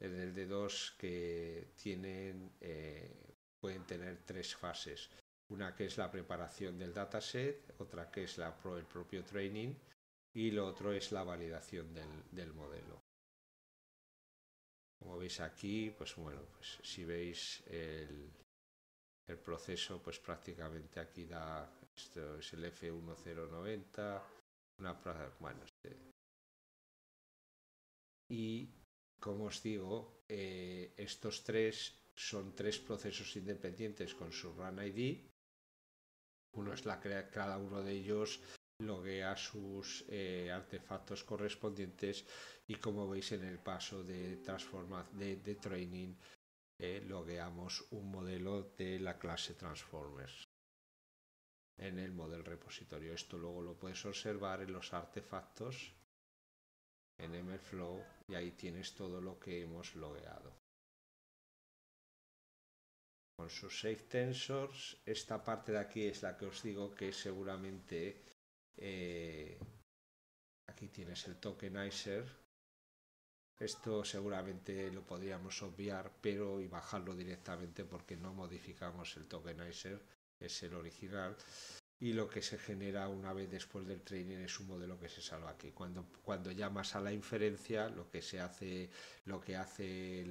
el de dos que tienen, eh, pueden tener tres fases. Una que es la preparación del dataset, otra que es la, el propio training y lo otro es la validación del, del modelo. Como veis aquí, pues bueno, pues si veis el, el proceso, pues prácticamente aquí da, esto es el F1090, una, bueno, este. y como os digo, eh, estos tres son tres procesos independientes con su run ID. Uno es la cada uno de ellos loguea sus eh, artefactos correspondientes y como veis en el paso de, transforma de, training eh, logueamos un modelo de la clase transformers en el modelo repositorio esto luego lo puedes observar en los artefactos en mlflow y ahí tienes todo lo que hemos logueado con sus safe tensors esta parte de aquí es la que os digo que seguramente eh, aquí tienes el tokenizer. Esto seguramente lo podríamos obviar, pero y bajarlo directamente porque no modificamos el tokenizer, es el original. Y lo que se genera una vez después del training es un modelo que se salva aquí. Cuando, cuando llamas a la inferencia, lo que se hace, lo que hace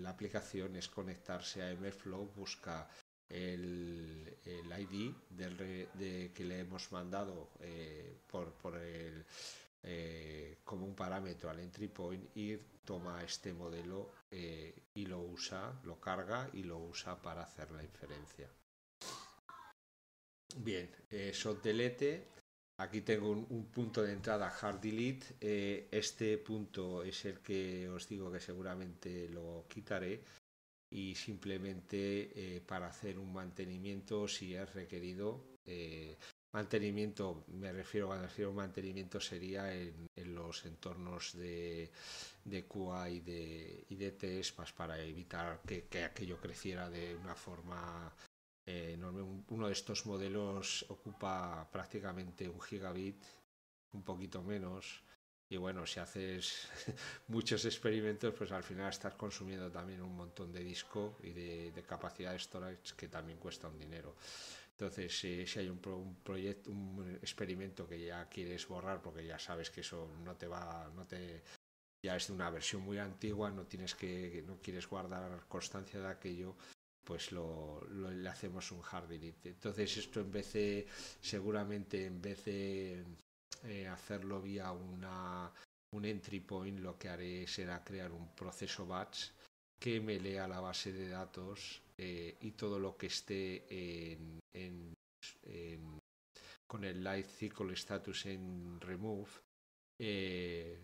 la aplicación es conectarse a MFlow, busca el, ID del, que le hemos mandado eh, por, eh, como un parámetro al entry point y toma este modelo eh, y lo usa, lo carga y lo usa para hacer la inferencia. Bien, eh, delete. Aquí tengo un, punto de entrada hard delete. este punto es el que os digo que seguramente lo quitaré y simplemente eh, para hacer un mantenimiento si es requerido. Eh, mantenimiento, me refiero cuando refiero mantenimiento sería en, los entornos de, de, QA y de, y de e pues, para evitar que, aquello creciera de una forma eh, enorme. Uno de estos modelos ocupa prácticamente un gigabit, un poquito menos y bueno, si haces muchos experimentos, pues al final estás consumiendo también un montón de disco y de, capacidad de storage que también cuesta un dinero. Entonces, si hay un, proyecto, un experimento que ya quieres borrar porque ya sabes que eso no te va, no te ya es de una versión muy antigua, no tienes que, no quieres guardar constancia de aquello, pues lo, le hacemos un hard delete. Entonces esto en vez de, seguramente en vez de eh, hacerlo vía una, un entry point, lo que haré será crear un proceso batch que me lea la base de datos eh, y todo lo que esté en, con el life cycle status en remove eh,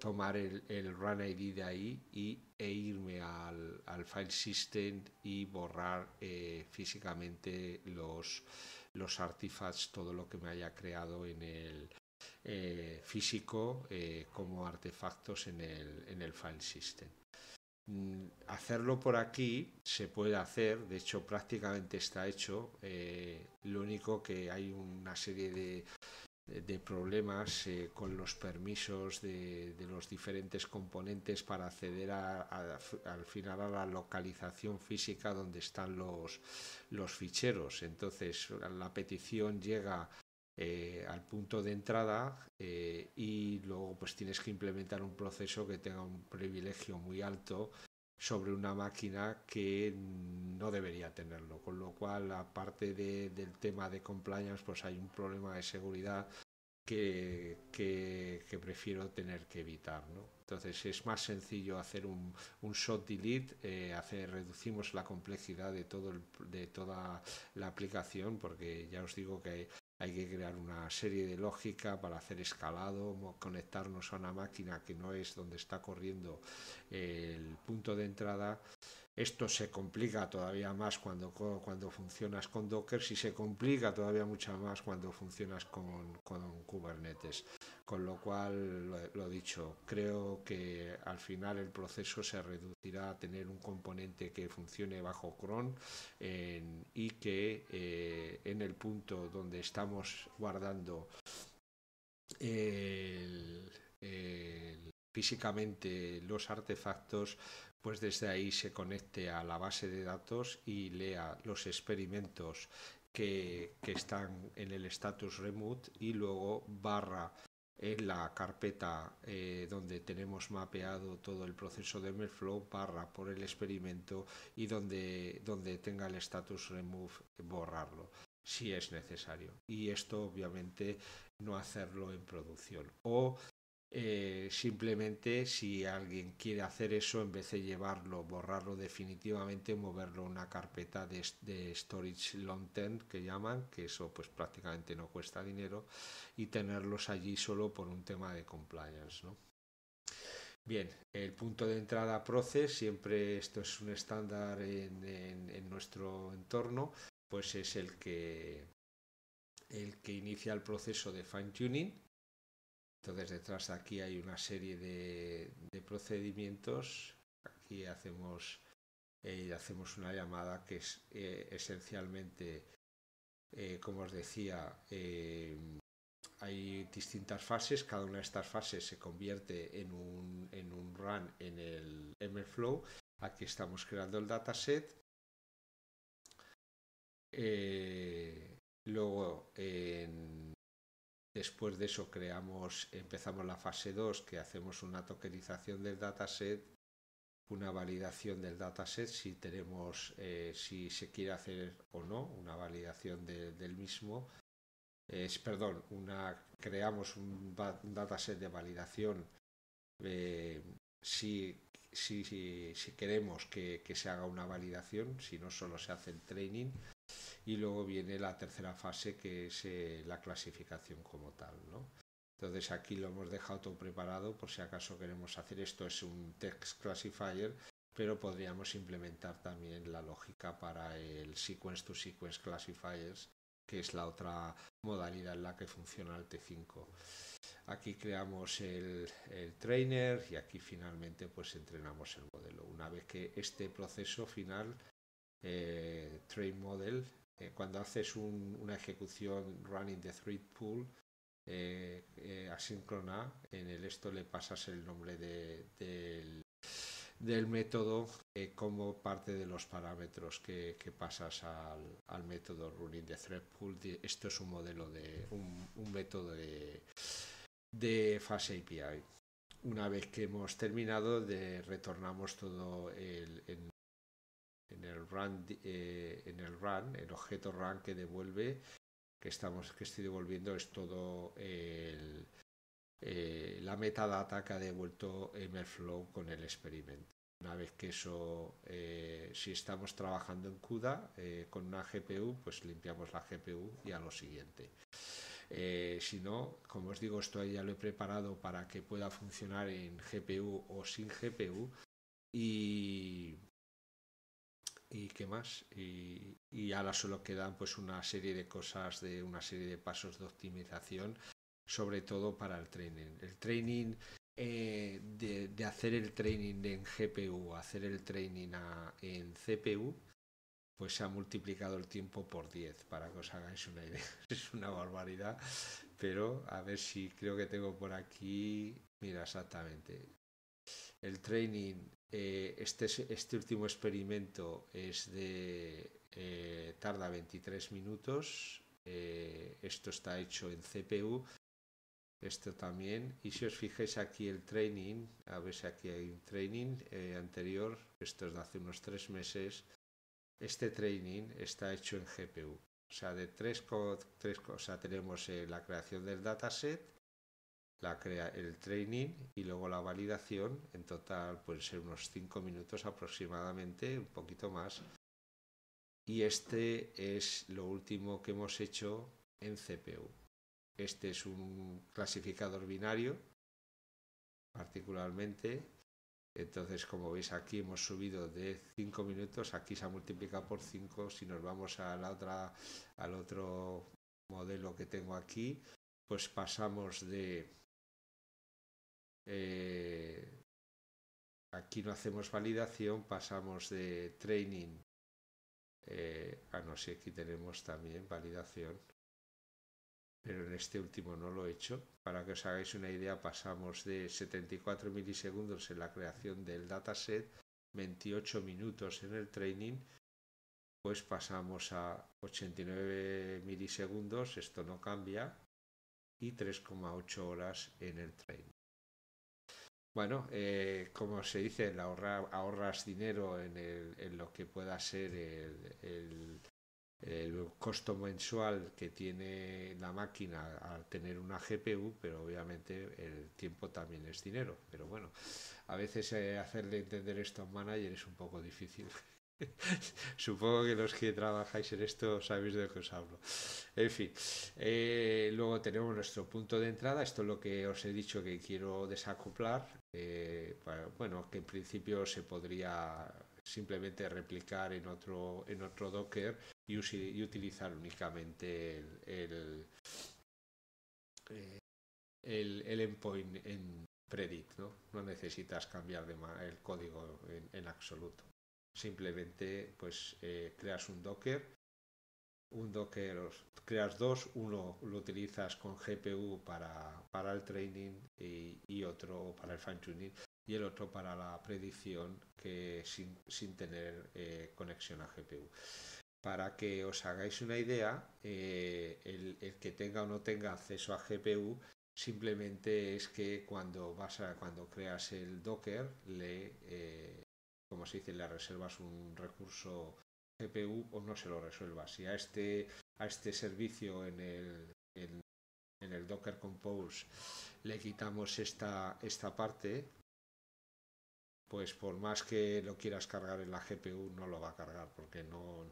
tomar el, run ID de ahí y, e irme al, al file system y borrar físicamente los los artifacts, todo lo que me haya creado en el eh, físico eh, como artefactos en el, en el file system. Mm, hacerlo por aquí se puede hacer, de hecho prácticamente está hecho, eh, lo único que hay una serie de de problemas eh, con los permisos de, los diferentes componentes para acceder al final a la localización física donde están los, ficheros. Entonces la petición llega eh, al punto de entrada eh, y luego pues tienes que implementar un proceso que tenga un privilegio muy alto sobre una máquina que no debería tenerlo, con lo cual aparte de, del tema de compliance pues hay un problema de seguridad que, prefiero tener que evitar. ¿no? Entonces es más sencillo hacer un, un shot delete, eh, hacer, reducimos la complejidad de, todo de toda la aplicación porque ya os digo que hay que crear una serie de lógica para hacer escalado, conectarnos a una máquina que no es donde está corriendo eh, el punto de entrada. Esto se complica todavía más cuando, cuando funcionas con Docker y se complica todavía mucho más cuando funcionas con, con Kubernetes. Con lo cual, lo, dicho, creo que al final el proceso se reducirá a tener un componente que funcione bajo cron y que eh, en el punto donde estamos guardando físicamente los artefactos, pues desde ahí se conecte a la base de datos y lea los experimentos que, que, están en el status remote y luego barra en la carpeta eh, donde tenemos mapeado todo el proceso de Merflow barra por el experimento y donde, donde tenga el status remove borrarlo si es necesario y esto obviamente no hacerlo en producción o eh, simplemente si alguien quiere hacer eso, en vez de llevarlo, borrarlo definitivamente, moverlo a una carpeta de, storage long term que llaman, que eso pues prácticamente no cuesta dinero, y tenerlos allí solo por un tema de compliance. Bien, el punto de entrada Proces, siempre esto es un estándar en, en nuestro entorno, pues es el que, el que inicia el proceso de fine tuning entonces detrás de aquí hay una serie de, procedimientos. Aquí eh, hacemos, una llamada que es eh, esencialmente, eh, como os decía, hay distintas fases. Cada una de estas fases se convierte en un, en un run en el MFlow. Aquí estamos creando el dataset. luego en Después de eso creamos, empezamos la fase 2 que hacemos una tokenización del dataset, una validación del dataset si tenemos, eh, si se quiere hacer o no una validación del mismo. Es, perdón, creamos un, dataset de validación eh, si, queremos que se haga una validación, si no solo se hace el training y luego viene la tercera fase que es eh, la clasificación como tal. Entonces aquí lo hemos dejado todo preparado por si acaso queremos hacer esto, es un text classifier, pero podríamos implementar también la lógica para el sequence to sequence classifiers, que es la otra modalidad en la que funciona el T5. Aquí creamos el, trainer y aquí finalmente pues entrenamos el modelo. Una vez que este proceso final, eh, train model, eh, cuando haces una ejecución running the thread pool eh, eh, asíncrona, en el esto le pasas el nombre de, del, método como parte de los parámetros que, que pasas al, al, método running the thread pool. Esto es un modelo de un, un método de, de fase API una vez que hemos terminado de, retornamos todo el, el, en el run, eh, en el run, el objeto run que devuelve, que estamos, que estoy devolviendo es todo eh, la metadata que ha devuelto MLflow con el experimento. Una vez que eso, eh, si estamos trabajando en CUDA con una GPU, pues limpiamos la GPU y a lo siguiente. si no, como os digo, esto ya lo he preparado para que pueda funcionar en GPU o sin GPU. Y, y qué más. Y, y ahora solo quedan pues una serie de cosas, de una serie de pasos de optimización, sobre todo para el training. El training eh, de, hacer el training en GPU, hacer el training en CPU, pues se ha multiplicado el tiempo por 10, para que os hagáis una idea. Es una barbaridad, pero a ver si creo que tengo por aquí, mira exactamente, el training eh, este, este, último experimento es de eh, tarda 23 minutos. Eh, esto está hecho en CPU. Esto también. Y si os fijáis aquí el training, a ver si aquí hay un training anterior, esto es de hace unos tres meses. Este training está hecho en GPU. O sea, de tres, tres o sea, tenemos la creación del dataset, la crea el training y luego la validación, en total pueden ser unos 5 minutos aproximadamente, un poquito más. Y este es lo último que hemos hecho en CPU. Este es un clasificador binario, particularmente. Entonces, como veis aquí, hemos subido de 5 minutos, aquí se ha multiplicado por 5. Si nos vamos a la otra, al otro modelo que tengo aquí, pues pasamos de eh, aquí no hacemos validación, pasamos de training eh, a no sé, aquí tenemos también validación, pero en este último no lo he hecho. Para que os hagáis una idea, pasamos de 74 milisegundos en la creación del dataset, 28 minutos en el training, pues pasamos a 89 milisegundos, esto no cambia, y 3,8 horas en el training. Bueno, eh, como se dice, ahorras dinero en, lo que pueda ser el, costo mensual que tiene la máquina al tener una GPU, pero obviamente el tiempo también es dinero. Pero bueno, a veces hacer eh, hacerle entender esto a un manager es un poco difícil. Supongo que los que trabajáis en esto sabéis de qué os hablo. En fin, eh, luego tenemos nuestro punto de entrada. Esto es lo que os he dicho que quiero desacoplar. Eh, bueno, que en principio se podría simplemente replicar en otro, en otro Docker y, utilizar únicamente el, eh, endpoint en predict, ¿no? necesitas cambiar el código en, absoluto. Simplemente pues eh, creas un Docker un Docker, creas dos, uno lo utilizas con GPU para, para el training y, otro para el fine-tuning y el otro para la predicción que sin, tener eh, conexión a GPU. Para que os hagáis una idea, eh, el, que tenga o no tenga acceso a GPU, simplemente es que cuando vas a, cuando creas el Docker, le eh, como se dice, le reservas un recurso GPU o no se lo resuelva. Si a este, a este servicio en el, en, el Docker Compose le quitamos esta, esta parte, pues por más que lo quieras cargar en la GPU no lo va a cargar porque no,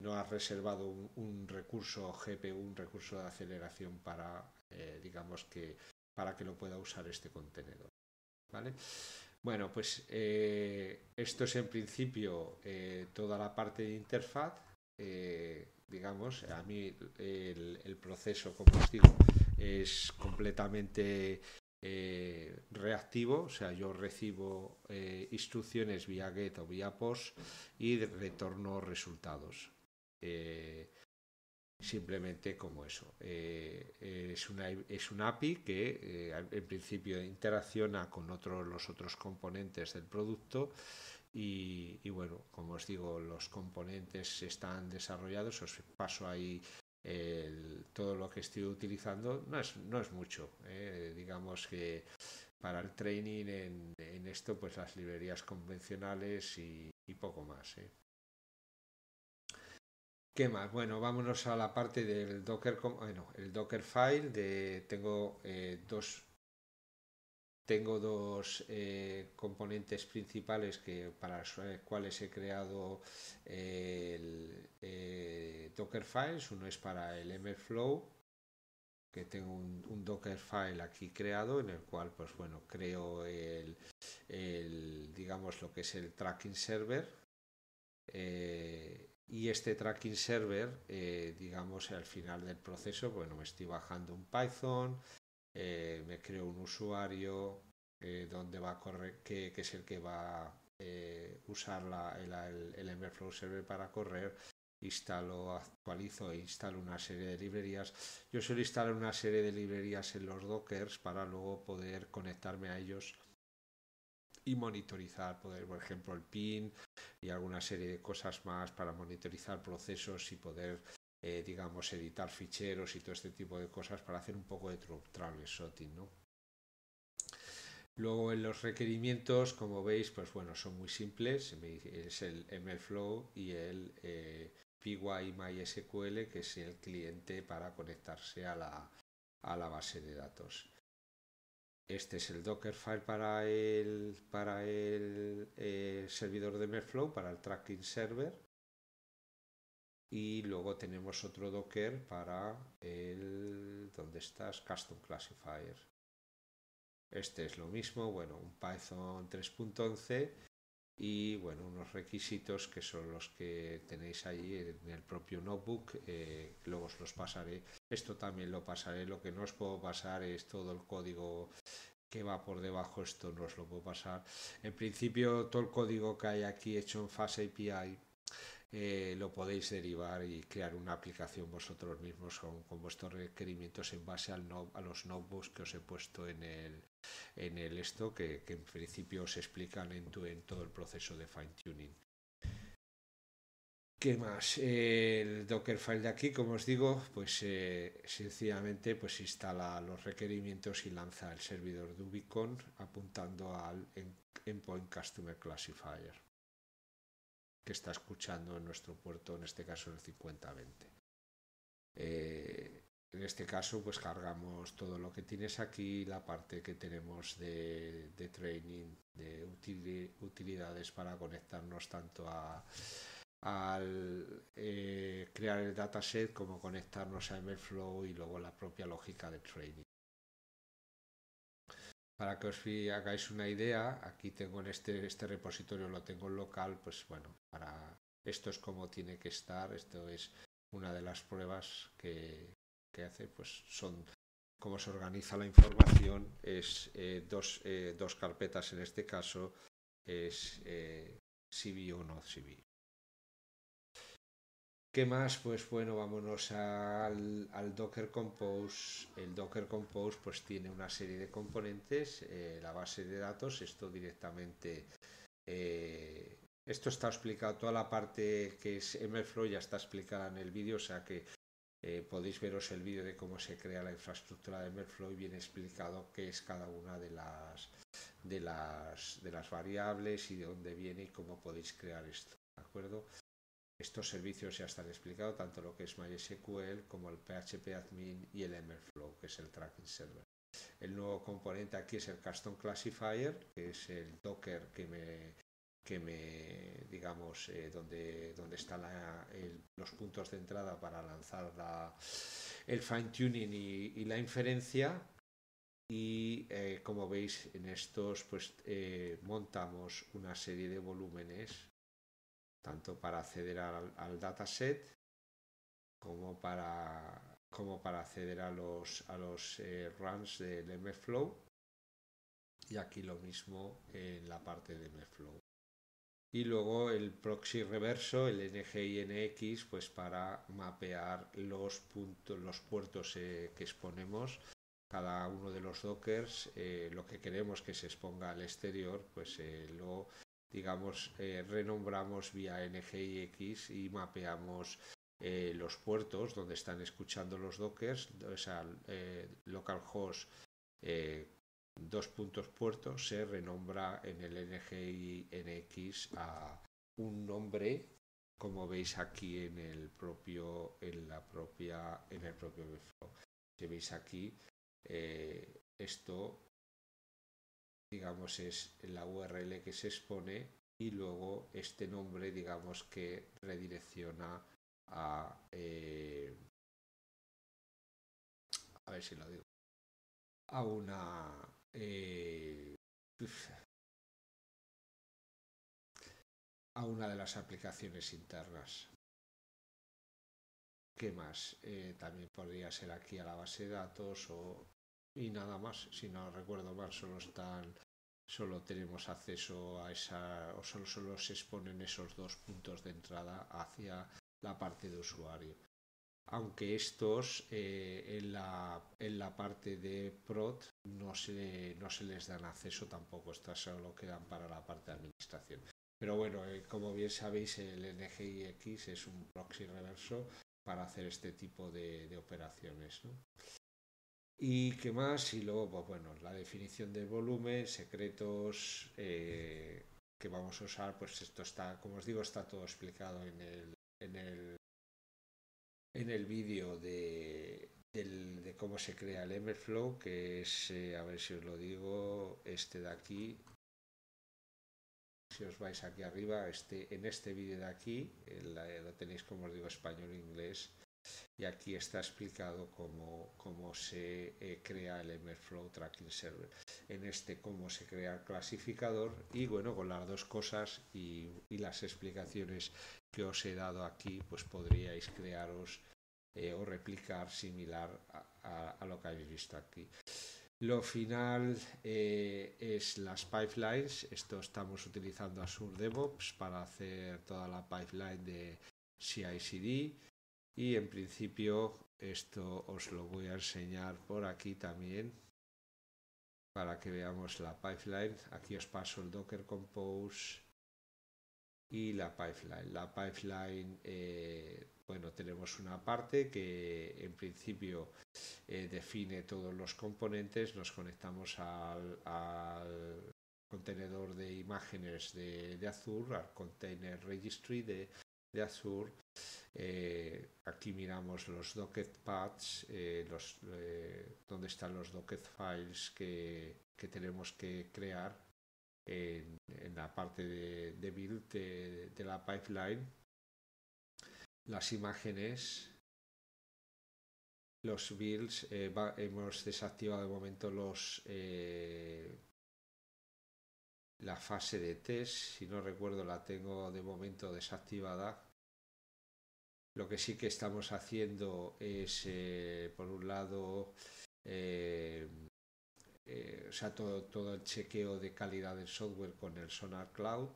no, has reservado un, recurso GPU, un recurso de aceleración para, eh, digamos que, para que lo pueda usar este contenedor. ¿Vale? Bueno, pues eh, esto es en principio eh, toda la parte de interfaz. Eh, digamos, a mí el, el, proceso, como os digo, es completamente reactivo. O sea, yo recibo instrucciones vía GET o vía POST y retorno resultados simplemente como eso. Eh, eh, es, una, es un API que eh, en principio interacciona con otros los otros componentes del producto y, bueno, como os digo, los componentes están desarrollados, os paso ahí todo lo que estoy utilizando, no es, no es mucho, digamos que para el training en, esto pues las librerías convencionales y poco más. ¿Qué más? Bueno, vámonos a la parte del Docker, bueno, el Dockerfile de tengo eh, dos tengo dos eh, componentes principales que para los cuales he creado eh, eh Files. Uno es para el MFlow, que tengo un, docker file aquí creado en el cual, pues bueno, creo el, digamos lo que es el tracking server. Eh, y este tracking server, eh, digamos, al final del proceso, bueno, me estoy bajando un Python, eh, me creo un usuario eh, donde va a correr, que, es el que va a usar el, el Server para correr, instalo, actualizo e instalo una serie de librerías. Yo suelo instalar una serie de librerías en los dockers para luego poder conectarme a ellos y monitorizar, poder, por ejemplo, el PIN y alguna serie de cosas más para monitorizar procesos y poder, eh, digamos, editar ficheros y todo este tipo de cosas para hacer un poco de troubleshooting, ¿no? Luego en los requerimientos, como veis, pues bueno, son muy simples. Es el MLflow y el eh, PY MySQL, que es el cliente para conectarse a la, a la base de datos. Este es el Dockerfile para el, para el eh, servidor de Merflow, para el tracking server. Y luego tenemos otro Docker para el, donde estás? Custom Classifier. Este es lo mismo, bueno, un Python 3.11 y bueno, unos requisitos que son los que tenéis ahí en el propio notebook, eh, luego os los pasaré. Esto también lo pasaré, lo que no os puedo pasar es todo el código que va por debajo, esto no os lo puedo pasar. En principio todo el código que hay aquí hecho en Fast API eh, lo podéis derivar y crear una aplicación vosotros mismos con, vuestros requerimientos en base al a los notebooks que os he puesto en el, en el esto que, en principio se explican en, todo el proceso de fine tuning. ¿Qué más? el Dockerfile de aquí, como os digo, pues eh, sencillamente pues instala los requerimientos y lanza el servidor de Ubicon apuntando al Endpoint Customer Classifier que está escuchando en nuestro puerto, en este caso el 5020. Eh, en este caso, pues cargamos todo lo que tienes aquí, la parte que tenemos de, training, de utilidades para conectarnos tanto a, al eh, crear el dataset como conectarnos a MLflow y luego la propia lógica de training. Para que os hagáis una idea, aquí tengo en este, este repositorio, lo tengo en local, pues bueno, para esto es como tiene que estar, esto es una de las pruebas que, que hace pues son cómo se organiza la información, es eh, dos, eh, dos, carpetas en este caso, es eh, CV o no CV. ¿Qué más? Pues bueno, vámonos al, al, Docker Compose. El Docker Compose pues tiene una serie de componentes, eh, la base de datos, esto directamente... esto está explicado, toda la parte que es flow ya está explicada en el vídeo, o sea que eh, podéis veros el vídeo de cómo se crea la infraestructura de Merflow y bien explicado qué es cada una de las, de las, de las variables y de dónde viene y cómo podéis crear esto. ¿De acuerdo? Estos servicios ya están explicados, tanto lo que es MySQL como el PHP Admin y el MLflow, que es el Tracking Server. El nuevo componente aquí es el Custom Classifier, que es el Docker que me que me, digamos, eh, donde, están los puntos de entrada para lanzar la, el fine tuning y, la inferencia. Y eh, como veis en estos, pues eh, montamos una serie de volúmenes, tanto para acceder al, dataset como para, como para acceder a los, a los eh, runs del MFlow. Y aquí lo mismo en la parte de MFlow y luego el proxy reverso, el NGINX, pues para mapear los, puntos, los puertos eh, que exponemos, cada uno de los dockers, eh, lo que queremos que se exponga al exterior, pues eh, lo, digamos, renombramos vía NGINX y mapeamos los puertos donde están escuchando los dockers, o sea, localhost dos puntos puertos, se renombra en el nginx a un nombre como veis aquí en el propio en la propia en el propio Si veis aquí eh, esto digamos es la URL que se expone y luego este nombre digamos que redirecciona a eh, a ver si lo digo a una eh, a una de las aplicaciones internas. ¿Qué más? Eh, también podría ser aquí a la base de datos o, y nada más. Si no recuerdo mal, solo están solo tenemos acceso a esa o solo, solo se exponen esos dos puntos de entrada hacia la parte de usuario aunque estos eh, en, la, en, la, parte de prod no se, no se les dan acceso tampoco, estas solo quedan para la parte de administración. Pero bueno, eh, como bien sabéis, el NGIX es un proxy reverso para hacer este tipo de, operaciones. ¿Y qué más? Y luego, pues bueno, la definición del volumen, secretos eh, que vamos a usar, pues esto está, como os digo, está todo explicado en el en el vídeo de, cómo se crea el mflow que es, eh, a ver si os lo digo, este de aquí. Si os vais aquí arriba, este, en este vídeo de aquí, lo tenéis, como os digo, español e inglés. Y aquí está explicado cómo, se eh, crea el mflow Tracking Server en este cómo se crea el clasificador y bueno, con las dos cosas y, las explicaciones que os he dado aquí, pues podríais crearos eh, o replicar similar a, lo que habéis visto aquí. Lo final eh, es las pipelines. Esto estamos utilizando Azure DevOps para hacer toda la pipeline de CI/CD y en principio esto os lo voy a enseñar por aquí también para que veamos la pipeline. Aquí os paso el Docker Compose y la pipeline. La pipeline, eh, bueno, tenemos una parte que en principio eh, define todos los componentes. Nos conectamos al, contenedor de imágenes de, de, Azure, al container registry de, de Azure. Eh, aquí miramos los docket pads eh, eh, donde están los docket files que, tenemos que crear en, la parte de, build de, la pipeline, las imágenes, los builds, hemos desactivado de momento los la fase de test, si no recuerdo la tengo de momento desactivada lo que sí que estamos haciendo es, eh, por un lado, eh, eh, todo, el chequeo de calidad del software con el Sonar Cloud.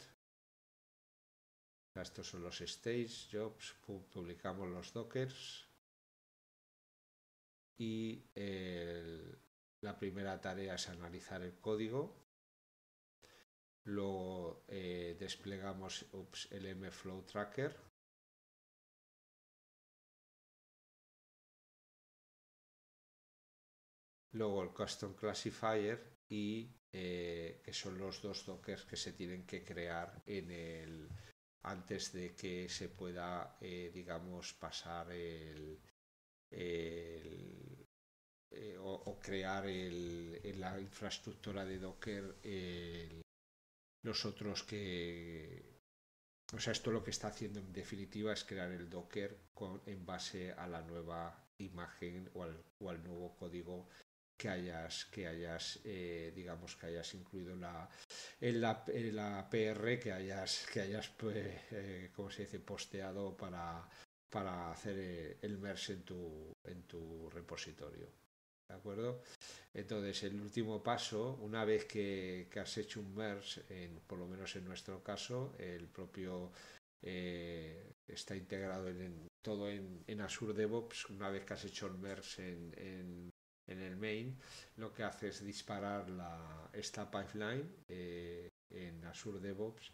estos son los stage jobs, publicamos los dockers. Y la primera tarea es analizar el código. Luego desplegamos el MFlow Tracker luego el custom classifier y eh, que son los dos dockers que se tienen que crear en el antes de que se pueda eh, digamos pasar el, eh, o, crear el, en la infraestructura de docker los otros que o sea, esto lo que está haciendo en definitiva es crear el Docker con, en base a la nueva imagen o al nuevo código que hayas, que hayas eh, digamos, que hayas incluido la, en, la, PR, que hayas, que hayas pues, eh, se dice?, posteado para, para hacer eh, el merge en tu, en tu repositorio. ¿De acuerdo? Entonces, el último paso, una vez que, has hecho un merge, en, por lo menos en nuestro caso, el propio está integrado en, todo en, en, Azure DevOps. Una vez que has hecho el merge en, en el main, lo que hace es disparar la, esta pipeline eh, en Azure DevOps.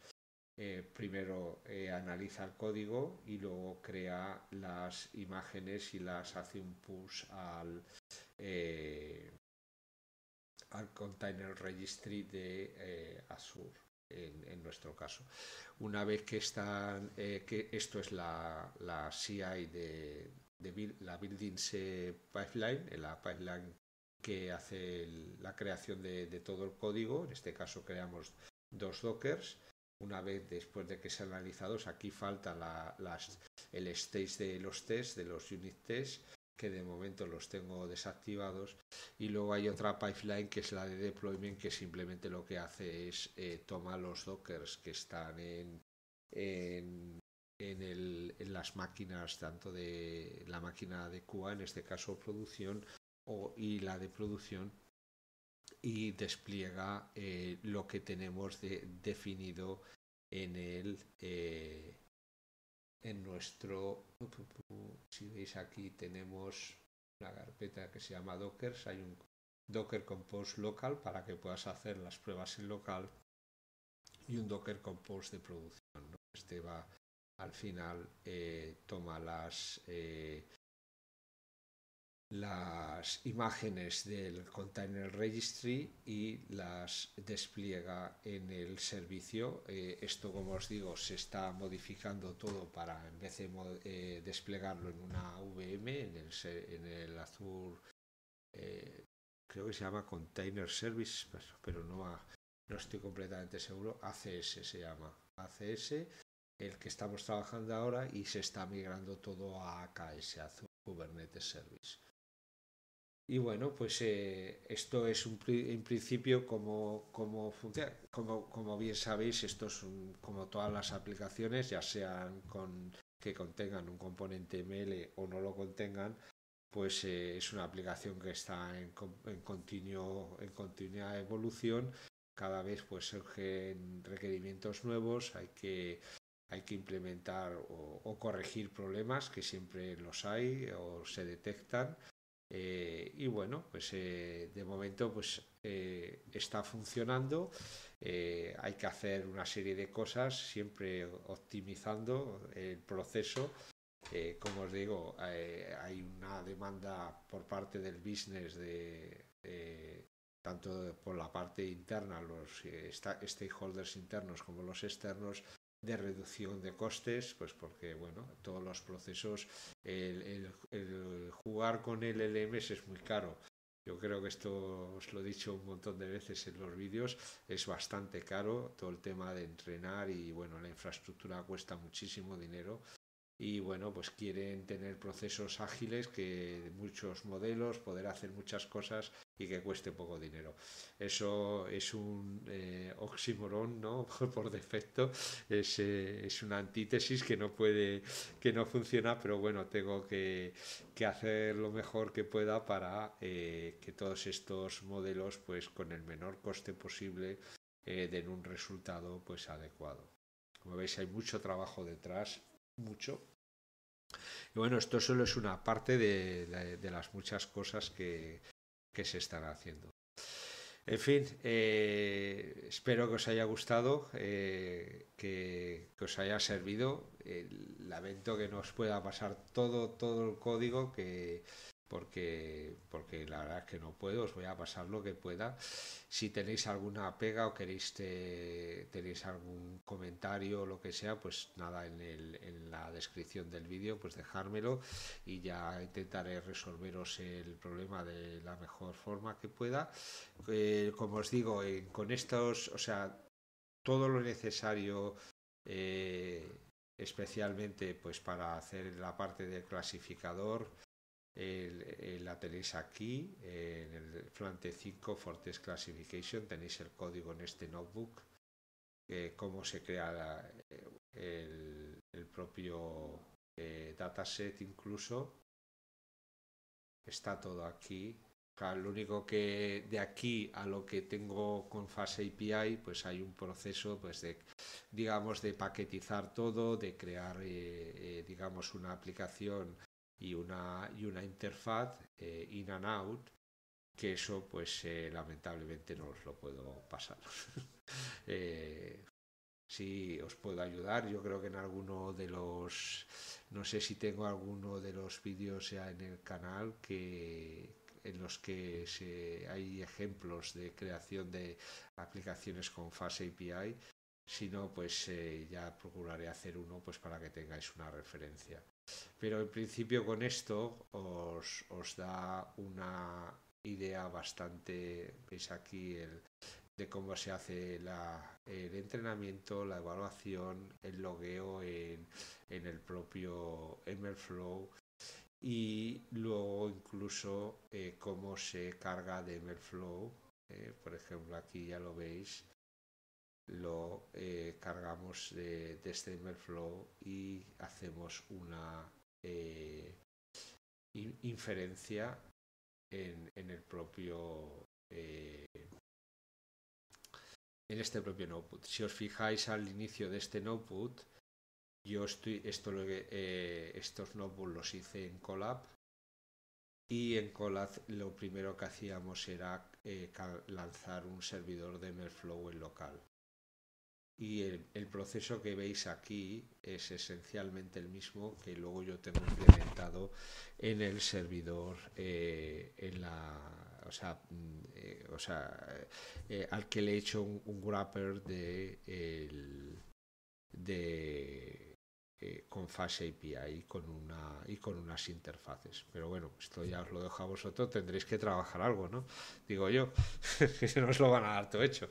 Eh, primero eh, analiza el código y luego crea las imágenes y las hace un push al, container registry de Azure. En, nuestro caso. Una vez que, están, que esto es la, la CI de, la Buildings Pipeline, la pipeline que hace la creación de, todo el código. En este caso creamos dos dockers. Una vez después de que sean analizados, aquí falta la, las, el stage de los tests, de los unit tests, que de momento los tengo desactivados. Y luego hay otra pipeline que es la de deployment, que simplemente lo que hace es tomar eh, toma los dockers que están en en, el, en las máquinas, tanto de la máquina de Cuba, en este caso producción, o, y la de producción, y despliega eh, lo que tenemos definido en el eh, en nuestro si veis aquí tenemos una carpeta que se llama Docker hay un Docker Compose local para que puedas hacer las pruebas en local y un Docker Compose de producción este va al final eh, toma las, eh, las imágenes del Container Registry y las despliega en el servicio. Eh, esto, como os digo, se está modificando todo para, en vez de desplegarlo en una VM, en el, en el Azure, creo que se llama Container Service, pero no, no estoy completamente seguro, ACS se llama. ACS el que estamos trabajando ahora y se está migrando todo a AKS, Azure Kubernetes Service. Y bueno, pues eh, esto es un, en principio como, funciona. Como, bien sabéis, esto es como todas las aplicaciones, ya sean que contengan un componente ML o no lo contengan, pues eh, es una aplicación que está en, en, continuo, continua evolución. Cada vez pues surgen requerimientos nuevos, hay que hay que implementar o, corregir problemas que siempre los hay o se detectan. Eh, y bueno, pues eh, de momento pues eh, está funcionando. hay que hacer una serie de cosas, siempre optimizando el proceso. como os digo, hay una demanda por parte del business tanto por la parte interna, los stakeholders internos como los externos, de reducción de costes, pues porque bueno, todos los procesos, el, el, jugar con el LMS es muy caro. Yo creo que esto os lo he dicho un montón de veces en los vídeos, es bastante caro todo el tema de entrenar y bueno, la infraestructura cuesta muchísimo dinero y bueno, pues quieren tener procesos ágiles que muchos modelos, poder hacer muchas cosas y que cueste poco dinero. Eso es un eh, oxímoron, ¿no? Por defecto, eh, es, una antítesis que no puede, que no funciona, pero bueno, tengo que, hacer lo mejor que pueda para eh, que todos estos modelos, pues con el menor coste posible, eh, den un resultado pues adecuado. Como veis, hay mucho trabajo detrás, mucho, y bueno, esto solo es una parte de las muchas cosas que, que se están haciendo. En fin, eh, espero que os haya gustado, eh, que, os haya servido. lamento que no os pueda pasar todo, todo el código que, porque, porque la verdad es que no puedo, os voy a pasar lo que pueda. Si tenéis alguna pega o queréis tenéis algún comentario o lo que sea, pues nada, en, el, en la descripción del vídeo, pues dejármelo y ya intentaré resolveros el problema de la mejor forma que pueda. Eh, como os digo, eh, con estos, o sea, todo lo necesario. Eh, especialmente pues para hacer la parte del clasificador el, eh, la tenéis aquí en el Flante 5 Fortes Classification. Tenéis el código en este notebook, cómo se crea eh, el, el, propio eh, dataset incluso. Está todo aquí. lo único que de aquí a lo que tengo con Fase API, pues hay un proceso, pues de, digamos, de paquetizar todo, de crear, digamos, una aplicación y una, y una interfaz eh, in and out que eso pues eh, lamentablemente no os lo puedo pasar. si eh, os puedo ayudar, yo creo que en alguno de los, no sé si tengo alguno de los vídeos ya en el canal que en los que hay ejemplos de creación de aplicaciones con Fast API, si no pues ya procuraré hacer uno pues para que tengáis una referencia. Pero en principio con esto os, da una idea bastante, veis aquí, el, de cómo se hace el entrenamiento, la evaluación, el logueo en, el propio MLflow y luego incluso eh, cómo se carga de MLflow. Eh, por ejemplo, aquí ya lo veis lo eh, cargamos de, de este y hacemos una eh, inferencia en, el propio eh, en este propio notebook. Si os fijáis al inicio de este notebook, yo estoy estos notebooks los hice en Colab y en Colab lo primero que hacíamos era lanzar un servidor de Merflow en local y el, proceso que veis aquí es esencialmente el mismo que luego yo tengo implementado en el servidor eh, en la o sea, mm, eh, o sea eh, al que le he hecho un, wrapper de de eh, con Fast API y con, unas interfaces. Pero bueno, esto ya os lo dejo a vosotros, tendréis que trabajar algo, ¿no? Digo yo, que se nos lo van a dar todo hecho.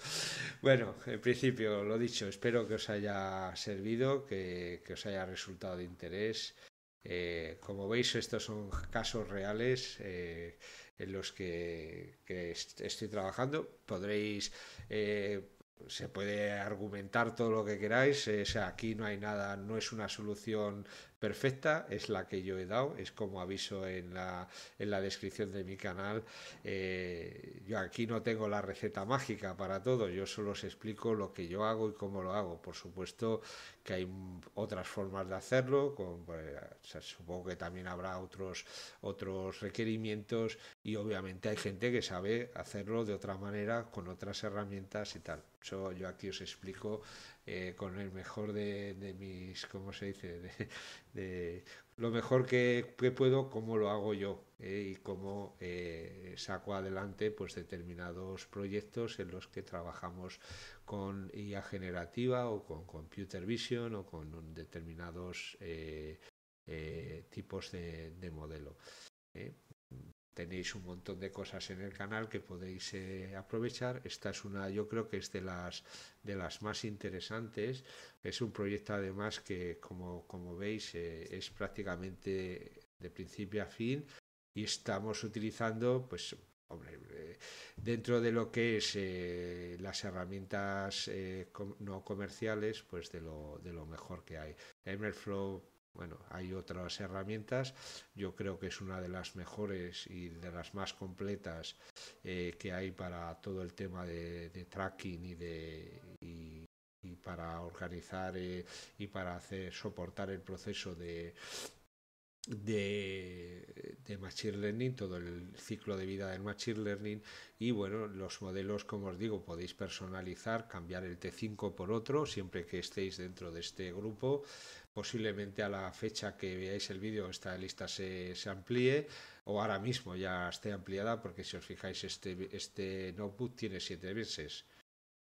Bueno, en principio, lo dicho, espero que os haya servido, que, os haya resultado de interés. Eh, como veis, estos son casos reales eh, en los que, estoy trabajando. Podréis eh, se puede argumentar todo lo que queráis, eh, o sea, aquí no hay nada, no es una solución perfecta es la que yo he dado, es como aviso en la, en la descripción de mi canal. Eh, yo aquí no tengo la receta mágica para todo, yo solo os explico lo que yo hago y cómo lo hago. Por supuesto que hay otras formas de hacerlo, pues, supongo que también habrá otros, otros requerimientos y obviamente hay gente que sabe hacerlo de otra manera, con otras herramientas y tal. yo aquí os explico eh, con el mejor de, mis, ¿cómo se dice? De, lo mejor que, puedo, cómo lo hago yo eh, y cómo eh, saco adelante pues determinados proyectos en los que trabajamos con IA generativa o con computer vision o con determinados tipos de modelo. Tenéis un montón de cosas en el canal que podéis eh, aprovechar. Esta es una, yo creo que es de las, de las más interesantes. Es un proyecto además que, como, como veis, eh, es prácticamente de principio a fin y estamos utilizando, pues, eh, dentro de lo que es las herramientas no comerciales, pues de lo, de lo mejor que hay. Emerflow bueno, hay otras herramientas, yo creo que es una de las mejores y de las más completas eh, que hay para todo el tema de, tracking y de... para organizar eh, y para hacer soportar el proceso de, de, de, Machine Learning, todo el ciclo de vida del Machine Learning y bueno, los modelos, como os digo, podéis personalizar, cambiar el T5 por otro siempre que estéis dentro de este grupo posiblemente a la fecha que veáis el vídeo esta lista se, amplíe o ahora mismo ya esté ampliada porque si os fijáis este, este notebook tiene siete meses.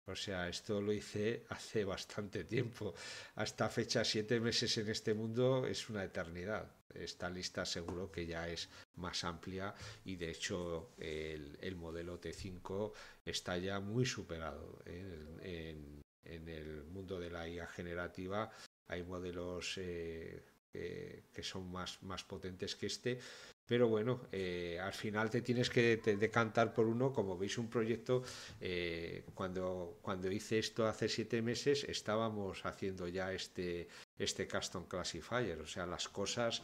O sea, esto lo hice hace bastante tiempo. Hasta fecha siete meses en este mundo es una eternidad. Esta lista seguro que ya es más amplia y de hecho el, modelo T5 está ya muy superado ¿eh? en el mundo de la IA generativa hay modelos eh, que son más, más potentes que este, pero bueno, eh, al final te tienes que decantar por uno. Como veis, un proyecto, eh, cuando, cuando hice esto hace siete meses, estábamos haciendo ya este, este custom classifier. O sea, las cosas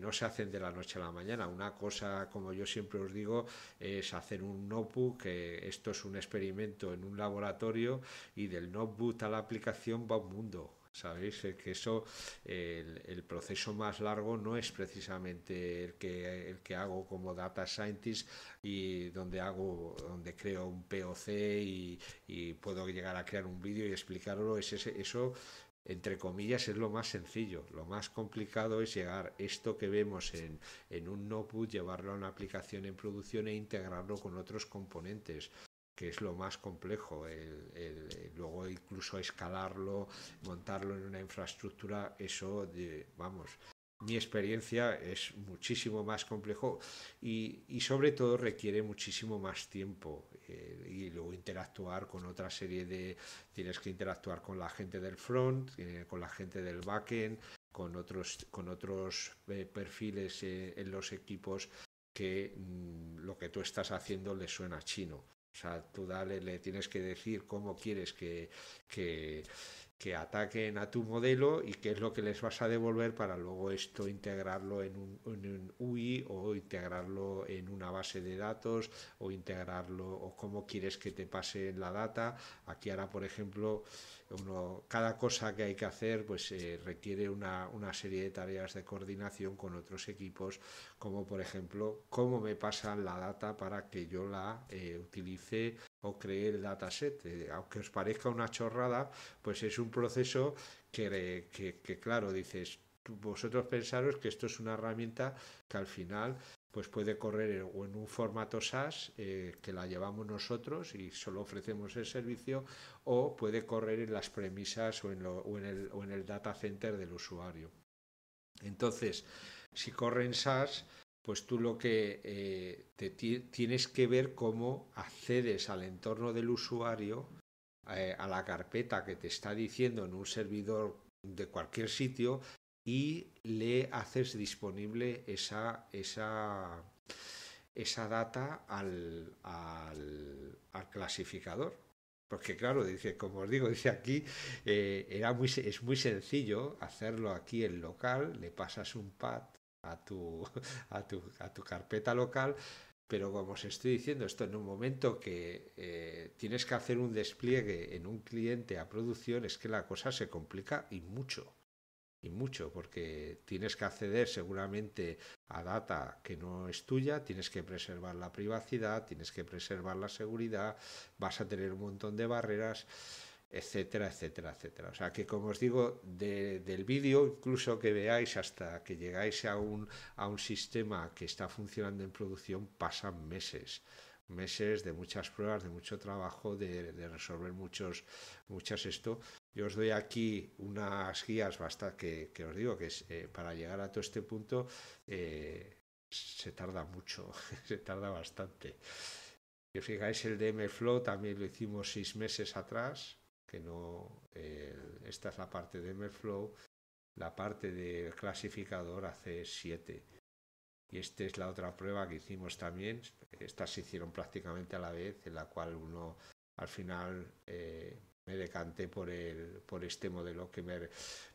no se hacen de la noche a la mañana. Una cosa, como yo siempre os digo, es hacer un notebook, que esto es un experimento en un laboratorio, y del notebook a la aplicación va un mundo. ¿Sabéis? Que eso, el, proceso más largo no es precisamente el que, el que hago como data scientist y donde hago, donde creo un POC y, puedo llegar a crear un vídeo y explicarlo. Es eso entre comillas, es lo más sencillo. Lo más complicado es llegar esto que vemos en, en un notebook, llevarlo a una aplicación en producción e integrarlo con otros componentes que es lo más complejo. luego incluso escalarlo, montarlo en una infraestructura, eso, vamos, mi experiencia es muchísimo más complejo y, sobre todo requiere muchísimo más tiempo eh, y luego interactuar con otra serie de tienes que interactuar con la gente del front eh, con la gente del backend con otros con otros eh, perfiles en los equipos que mm, lo que tú estás haciendo le suena chino o sea, tú dale, le tienes que decir cómo quieres que, que, que ataquen a tu modelo y qué es lo que les vas a devolver para luego esto integrarlo en un, UI o integrarlo en una base de datos o integrarlo o cómo quieres que te pase la data. Aquí ahora, por ejemplo, cada cosa que hay que hacer pues eh, requiere una, serie de tareas de coordinación con otros equipos, como por ejemplo cómo me pasa la data para que yo la eh, utilice o creé el dataset. Eh, aunque os parezca una chorrada, pues es un proceso que, eh, claro, dices, vosotros pensaros que esto es una herramienta que al final pues puede correr o en un formato SaaS eh, que la llevamos nosotros y solo ofrecemos el servicio o puede correr en las premisas o en, o en, el, o en el data center del usuario. Entonces, si corre en SaaS, pues tú lo que eh, tienes que ver cómo accedes al entorno del usuario, eh, a la carpeta que te está diciendo en un servidor de cualquier sitio y le haces disponible esa, esa, esa data al, clasificador. Porque claro, dice, como os digo, dice aquí, eh, era muy, es muy sencillo hacerlo aquí en local, le pasas un pad a tu, a tu, carpeta local. Pero como os estoy diciendo, esto en un momento que eh, tienes que hacer un despliegue en un cliente a producción, es que la cosa se complica y mucho. Y mucho, porque tienes que acceder seguramente a data que no es tuya, tienes que preservar la privacidad, tienes que preservar la seguridad, vas a tener un montón de barreras etcétera, etcétera, etcétera. O sea que, como os digo, de, del vídeo, incluso que veáis hasta que llegáis a un, a un sistema que está funcionando en producción, pasan meses meses de muchas pruebas, de mucho trabajo, de, resolver muchos, muchas esto. Yo os doy aquí unas guías basta que, que os digo que es, eh, para llegar a todo este punto eh, se tarda mucho, se tarda bastante. Si fijáis, el DM Flow también lo hicimos seis meses atrás, que no, eh, esta es la parte de Merflow, la parte de clasificador hace 7. Y esta es la otra prueba que hicimos también, estas se hicieron prácticamente a la vez, en la cual uno al final eh, me decanté por, el, por este modelo que me,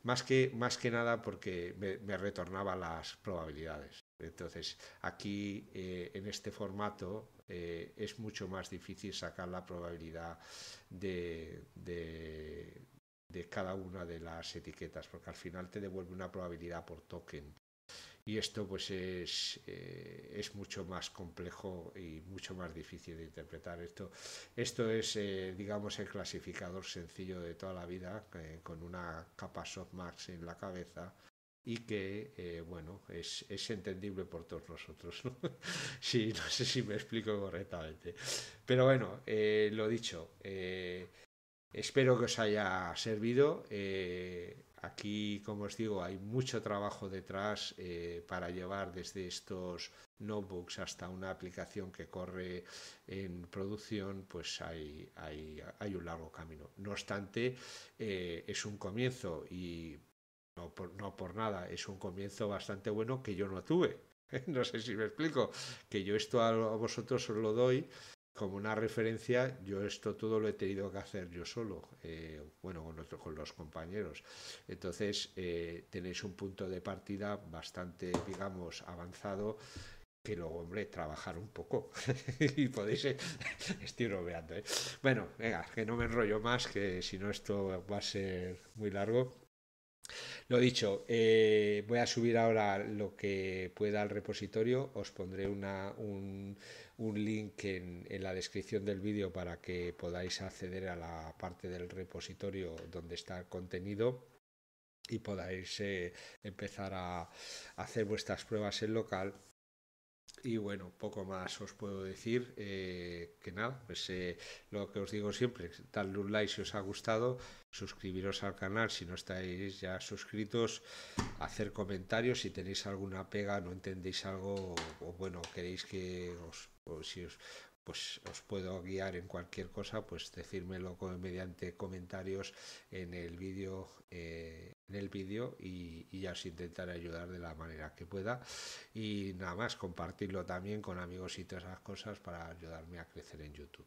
más que, más que nada porque me, me retornaba las probabilidades. Entonces, aquí eh, en este formato eh, es mucho más difícil sacar la probabilidad de, cada una de las etiquetas, porque al final te devuelve una probabilidad por token. Y esto pues, eh, es, mucho más complejo y mucho más difícil de interpretar. Esto, esto es, digamos, el clasificador sencillo de toda la vida, con una capa softmax en la cabeza y que, eh, bueno, es, entendible por todos nosotros. ¿no? no sé si me explico correctamente. Pero bueno, eh, lo dicho, eh, espero que os haya servido. aquí, como os digo, hay mucho trabajo detrás para llevar desde estos notebooks hasta una aplicación que corre en producción, pues hay, hay, hay un largo camino. No obstante, es un comienzo y no por, nada, es un comienzo bastante bueno que yo no tuve. no sé si me explico, que yo esto a, vosotros os lo doy como una referencia, yo esto todo lo he tenido que hacer yo solo, eh, bueno, con, con, los compañeros. Entonces, eh, tenéis un punto de partida bastante, digamos, avanzado que luego, hombre, trabajar un poco. y podéis... E-, estoy robeando, ¿eh? Bueno, venga, que no me enrollo más, que si no esto va a ser muy largo. Lo dicho, eh, voy a subir ahora lo que pueda al repositorio, os pondré un, link en, la descripción del vídeo para que podáis acceder a la parte del repositorio donde está el contenido y podáis eh, empezar a hacer vuestras pruebas en local y bueno, poco más os puedo decir eh, que nada, pues eh, lo que os digo siempre, tal un like si os ha gustado, suscribiros al canal si no estáis ya suscritos, hacer comentarios si tenéis alguna pega, no entendéis algo o bueno, queréis que os, si os pues os puedo guiar en cualquier cosa, pues decírmelo mediante comentarios en el vídeo eh, en el vídeo y, y, ya os intentaré ayudar de la manera que pueda y nada más compartirlo también con amigos y todas esas cosas para ayudarme a crecer en YouTube.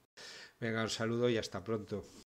Venga, un saludo y hasta pronto.